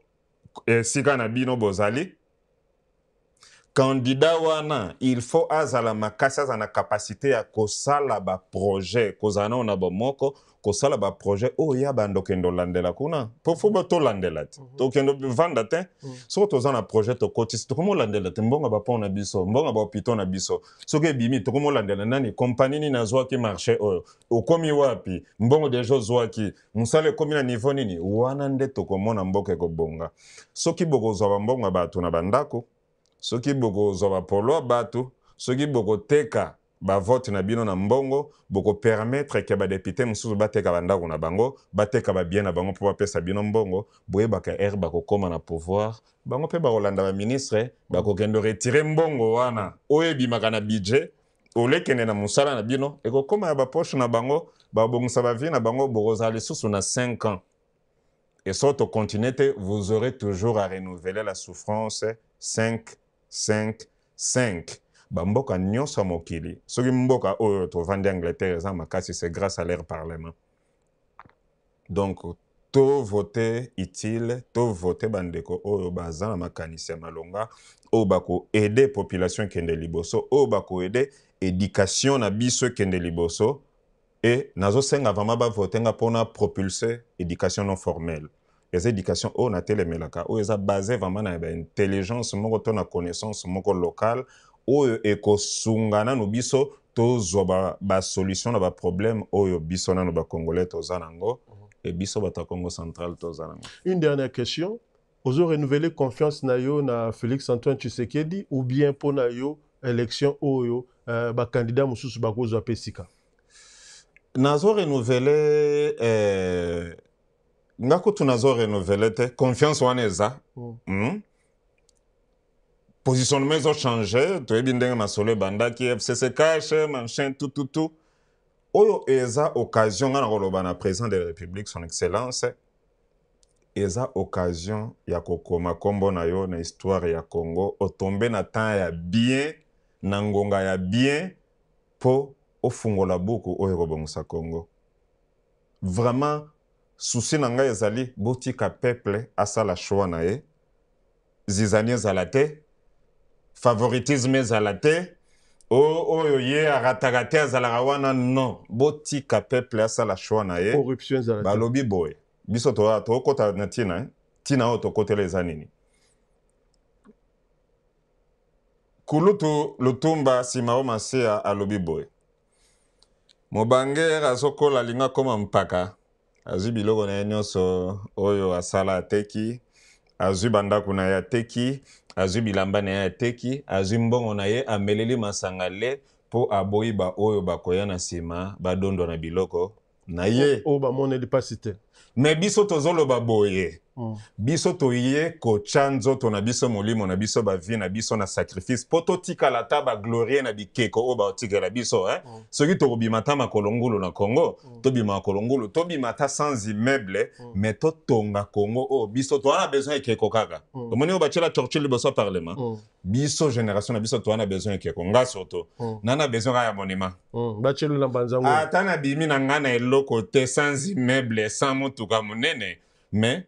eh, esika na bino bozali kandida wana il faut azala makasi azala na kapasité ya kosala baprojet kozala nao na bomoko kosala baprojet oyo ya bandokende olandela kuna po fo tolandela te mhm. tokende vanda te mhm. soki toza na projet tokotisi tokomi olandela te mbonga bapont na biso mbonga bahopito na biso soki ebimi tokomi olandela nani kompani nini azwaki marché oyo okomi wapi mbongo deja ozwaki mosala ekomi na niveau nini wana nde tokomona mboka ekobonga soki bokozwa bambongo ya bato na bandako soki bokozwa bapolo ya bato soki bokoteka vote na bino na mbongo permettre ke député mosusu bateka bandako na bango bateka bien na bango pour pesa bino mbongo er r a na pouvoir bango mpe ministre baministre bakokende retirer mbongo wana oyo ebimaka na budget olekende na musala na bino ekokóma ya poche na bango ba vie na bango bokozala lisusu na 5 ans et so tocontinue vous aurez toujours à renouveler la souffrance 5 5 5 bamboka nyonso ya mokili soki mboka oyo tovandi angleterre eza makasi c'est grâce à leur parlement donc tovote utile tovote bandeko oyo baza na makanisi ya malonga oyo bakoede population ekende liboso oyo bakoede édication na biso ekende liboso e nazosenga vraimen bavote nga mpona propulse édication non formelle eza édication oyo natelemelaka oyo eza base vraimen na baintelligence moko to na connaissance moko locale oyo ekosunga nanu biso tozwa basolution ba na baproblème oyo biso nanu bacongolais toza nango mm -hmm. e biso bato ya congo central toza nango une dernière question ozorenouveler confiance na yo na félix antoine tshisekedi ou bien mpo na yo élection oyo euh, bakandidat mosusu bakozwa mpe sika nazorenouveler eh, nga kutu nazorenouveler te confiance wana eza mm. Mm. positionnement ezochange toyebi ndenge masolo ebandaki fcc cash machin tututu oyo eza occasion ngai na koloba na président de la république son excellence eza occasion ya kokoma nkombo na yo na histoire ya congo otombe na temps ya bien na ngonga ya bien mpo ofungola buku oyo ekobongisa congo vraiment susi na ngai ezali botika peuple asala shwa na ye zizani ezala te favoritisme ezala te oyo ye arataka te azalaka wana non botika peuple asala shwa na ye balobi boye biso ah, tokota na ntina ntina oyo tokotela eza nini kulutu lutumba nsima o masiya alobi boye mobange ere azokola alingi akóma mpaka azwi biloko na ye nyonso oyo asala ateki azwi bandako na ye ateki azwi bilamba na ye ateki azwi mbongo na ye ameleli masanga le mpo aboyi baoyo bakoya na nsima badondwa na biloko na ye oyo bamoneli mpasi te me biso tozoloba boye Mm. biso toye kotya nzoto na biso molimo na biso bavie na biso na sacrifice mpo totikala ta baglorie na bikeko oyo baotikela biso eh? mm. soki tokobima ta makolo ngulu na congo mm. tobima makolo ngulu tobima ta sans immeuble mm. mais totonga congo oyo biso towana besoin ekeko kaka mm. tomoni oyo batiela churchill liboso ya parlement mm. biso génération na biso towana besoin ekeko nga soto mm. nana besoin kaka ya monima mm. ata nabimi na ngai na eloko te sans immeuble sans motuka monene mais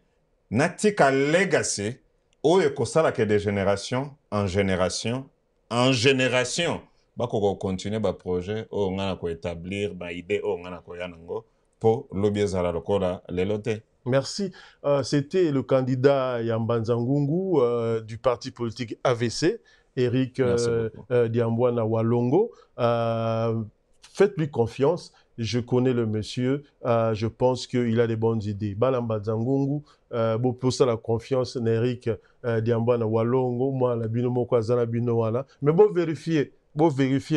natika legacy oyo ekosalaka de générations, en génération en génération bakoka kocontinue baprojet oyo ngai na koétablir baidée oyo ngai na koya nango mpo lobi ezala lokola les te Merci. Euh, c'était le candidat Yambanza euh, du parti politique AVC, Eric Diambouana Diambwana Walongo. Euh, faites-lui confiance. Je connais le monsieur. je pense qu'il a des bonnes idées. Balamba Ngungu, euh, la confiance la confiance euh, diamba na walongo moi la bino moko aza na bino wana mais bon vérifier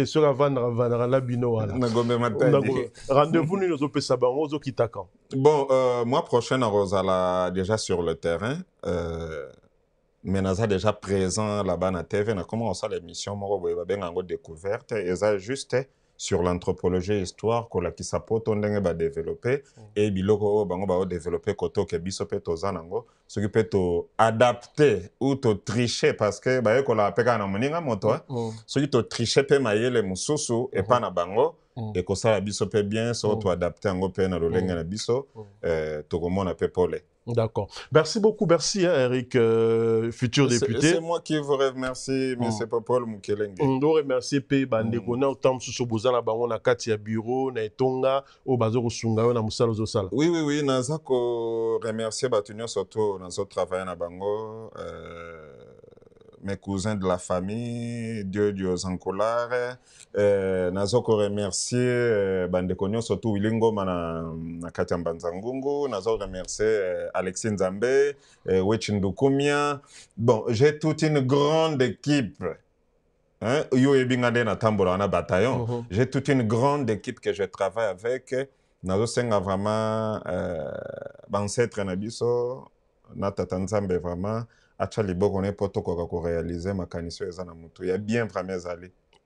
sur la vandaka la bino rendez vous nous au Pé bango au kitakan bon euh, mois prochain aller déjà sur le terrain euh, mais mais sommes déjà présent là-bas na tv nakoma l'émission on moko boye babenga découvert. découverte ça, juste sur l'anthropologie histoire kola kisapoto ndenge ba développer mm. et biloko bango ba développer koto ke biso pe toza nango soki pe to adapter ou to tricher parce que ba la pe kana na moninga moto hein. mm. eh? soki to tricher pe mayele mususu mm. Mm-hmm. pa na bango mm. ekosala biso pe bien so mm. to adapter ngo pe na lolenge mm. na biso mm. to eh, tokomona pe pole D'accord. Merci beaucoup, merci hein, Eric, euh, futur député. C'est moi qui vous remercie, mais mm. c'est pas Paul Mukelenge. Mm, mm. On doit remercier P. Bandeko, na autant sous bozala bango na kati ya bureau, na etonga, au bazo kosunga na musala zosala. Oui, oui, oui, naza ko remercier surtout, soto, nazo travailler na bango. Euh mes cousins de la famille, Dieu Dieu Zankolare. Euh, ko remercier euh, bande bandeko Wilingo tu na, na kati nazo remercier euh, alexis nzambe euh, bon j'ai toute une grande équipe hein. yo oyebi nga nde na bataillon j'ai toute une grande équipe que je travaille avec singa vraiment euh, bancetre na biso vraiment liboko de eza na ya bien vraiment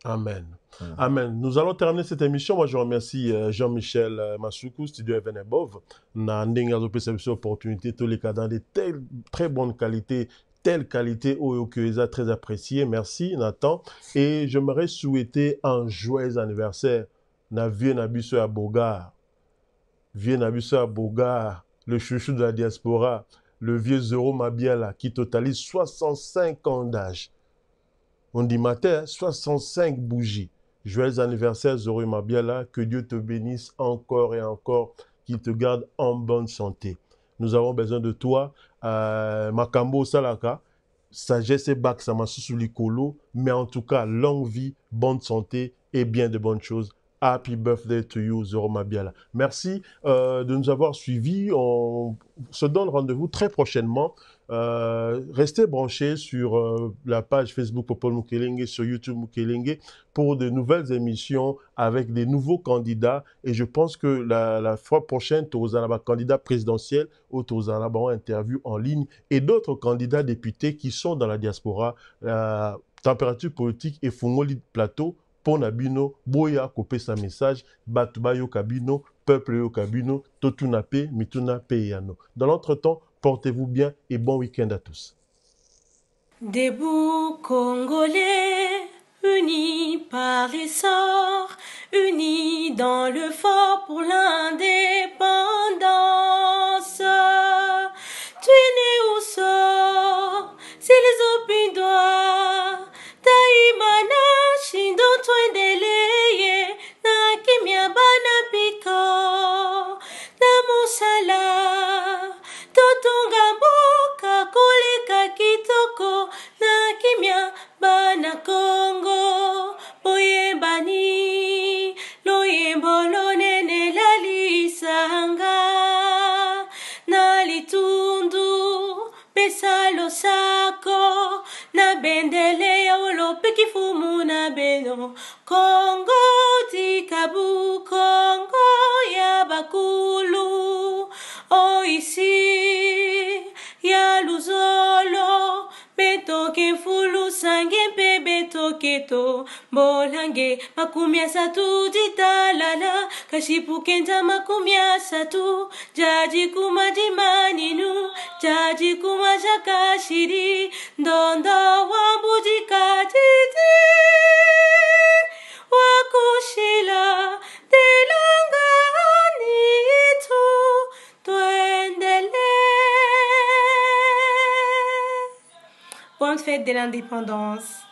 Amen. Mm. Amen. Nous allons terminer cette émission. Moi, je remercie euh, Jean-Michel euh, Masuku, Studio Evenebov. Nous avons cette opportunité, tous les cadres de telle très bonne qualité. telle qualité au Yokueza, très apprécié. Merci, Nathan. Et je j'aimerais souhaiter un joyeux anniversaire. Na vieux Nabusso à Bogar. Vieux Nabusso à Bogar, le chouchou de la diaspora le vieux Zoro Mabiala, qui totalise 65 ans d'âge. On dit matin, 65 bougies. Joyeux anniversaire Zoro Mabiala, que Dieu te bénisse encore et encore, qu'il te garde en bonne santé. Nous avons besoin de toi, euh, Makambo Salaka, sagesse et bac, ça m'a mais en tout cas, longue vie, bonne santé et bien de bonnes choses. Happy birthday to you, Zoro Mabiala. Merci euh, de nous avoir suivis. On se donne rendez-vous très prochainement. Euh, restez branchés sur euh, la page Facebook Popol Mukelenge, sur YouTube Mukelenge, pour de nouvelles émissions avec des nouveaux candidats. Et je pense que la, fois prochaine, Tozalaba, candidat présidentiel, au Tozalaba, interview en ligne, et d'autres candidats députés qui sont dans la diaspora. la Température politique et de Plateau mpo boya bino boya kopesa message bato bayoka cabino, peuple yoka bino totuna pe mituna pe yano dans l'entretemps portez-vous bien et bon week-end à tous debout congolais unis par sorts unis dans le fort pour l'indépendance tu es né au sort C'est les opinions na kongo boyebani loyembo lonene lalisanga na litundu pesa losako na bendele ya olopeki fumu na beno kongo tikabu kongo ya bakulu keto bolange makumi asatu jitalala kashipu kenja makumi asatu jaji kumajimaninu jaji kumashakashiri ndondo wambujikatiti wakushila delonganitu tuendele Bonne fête de l'indépendance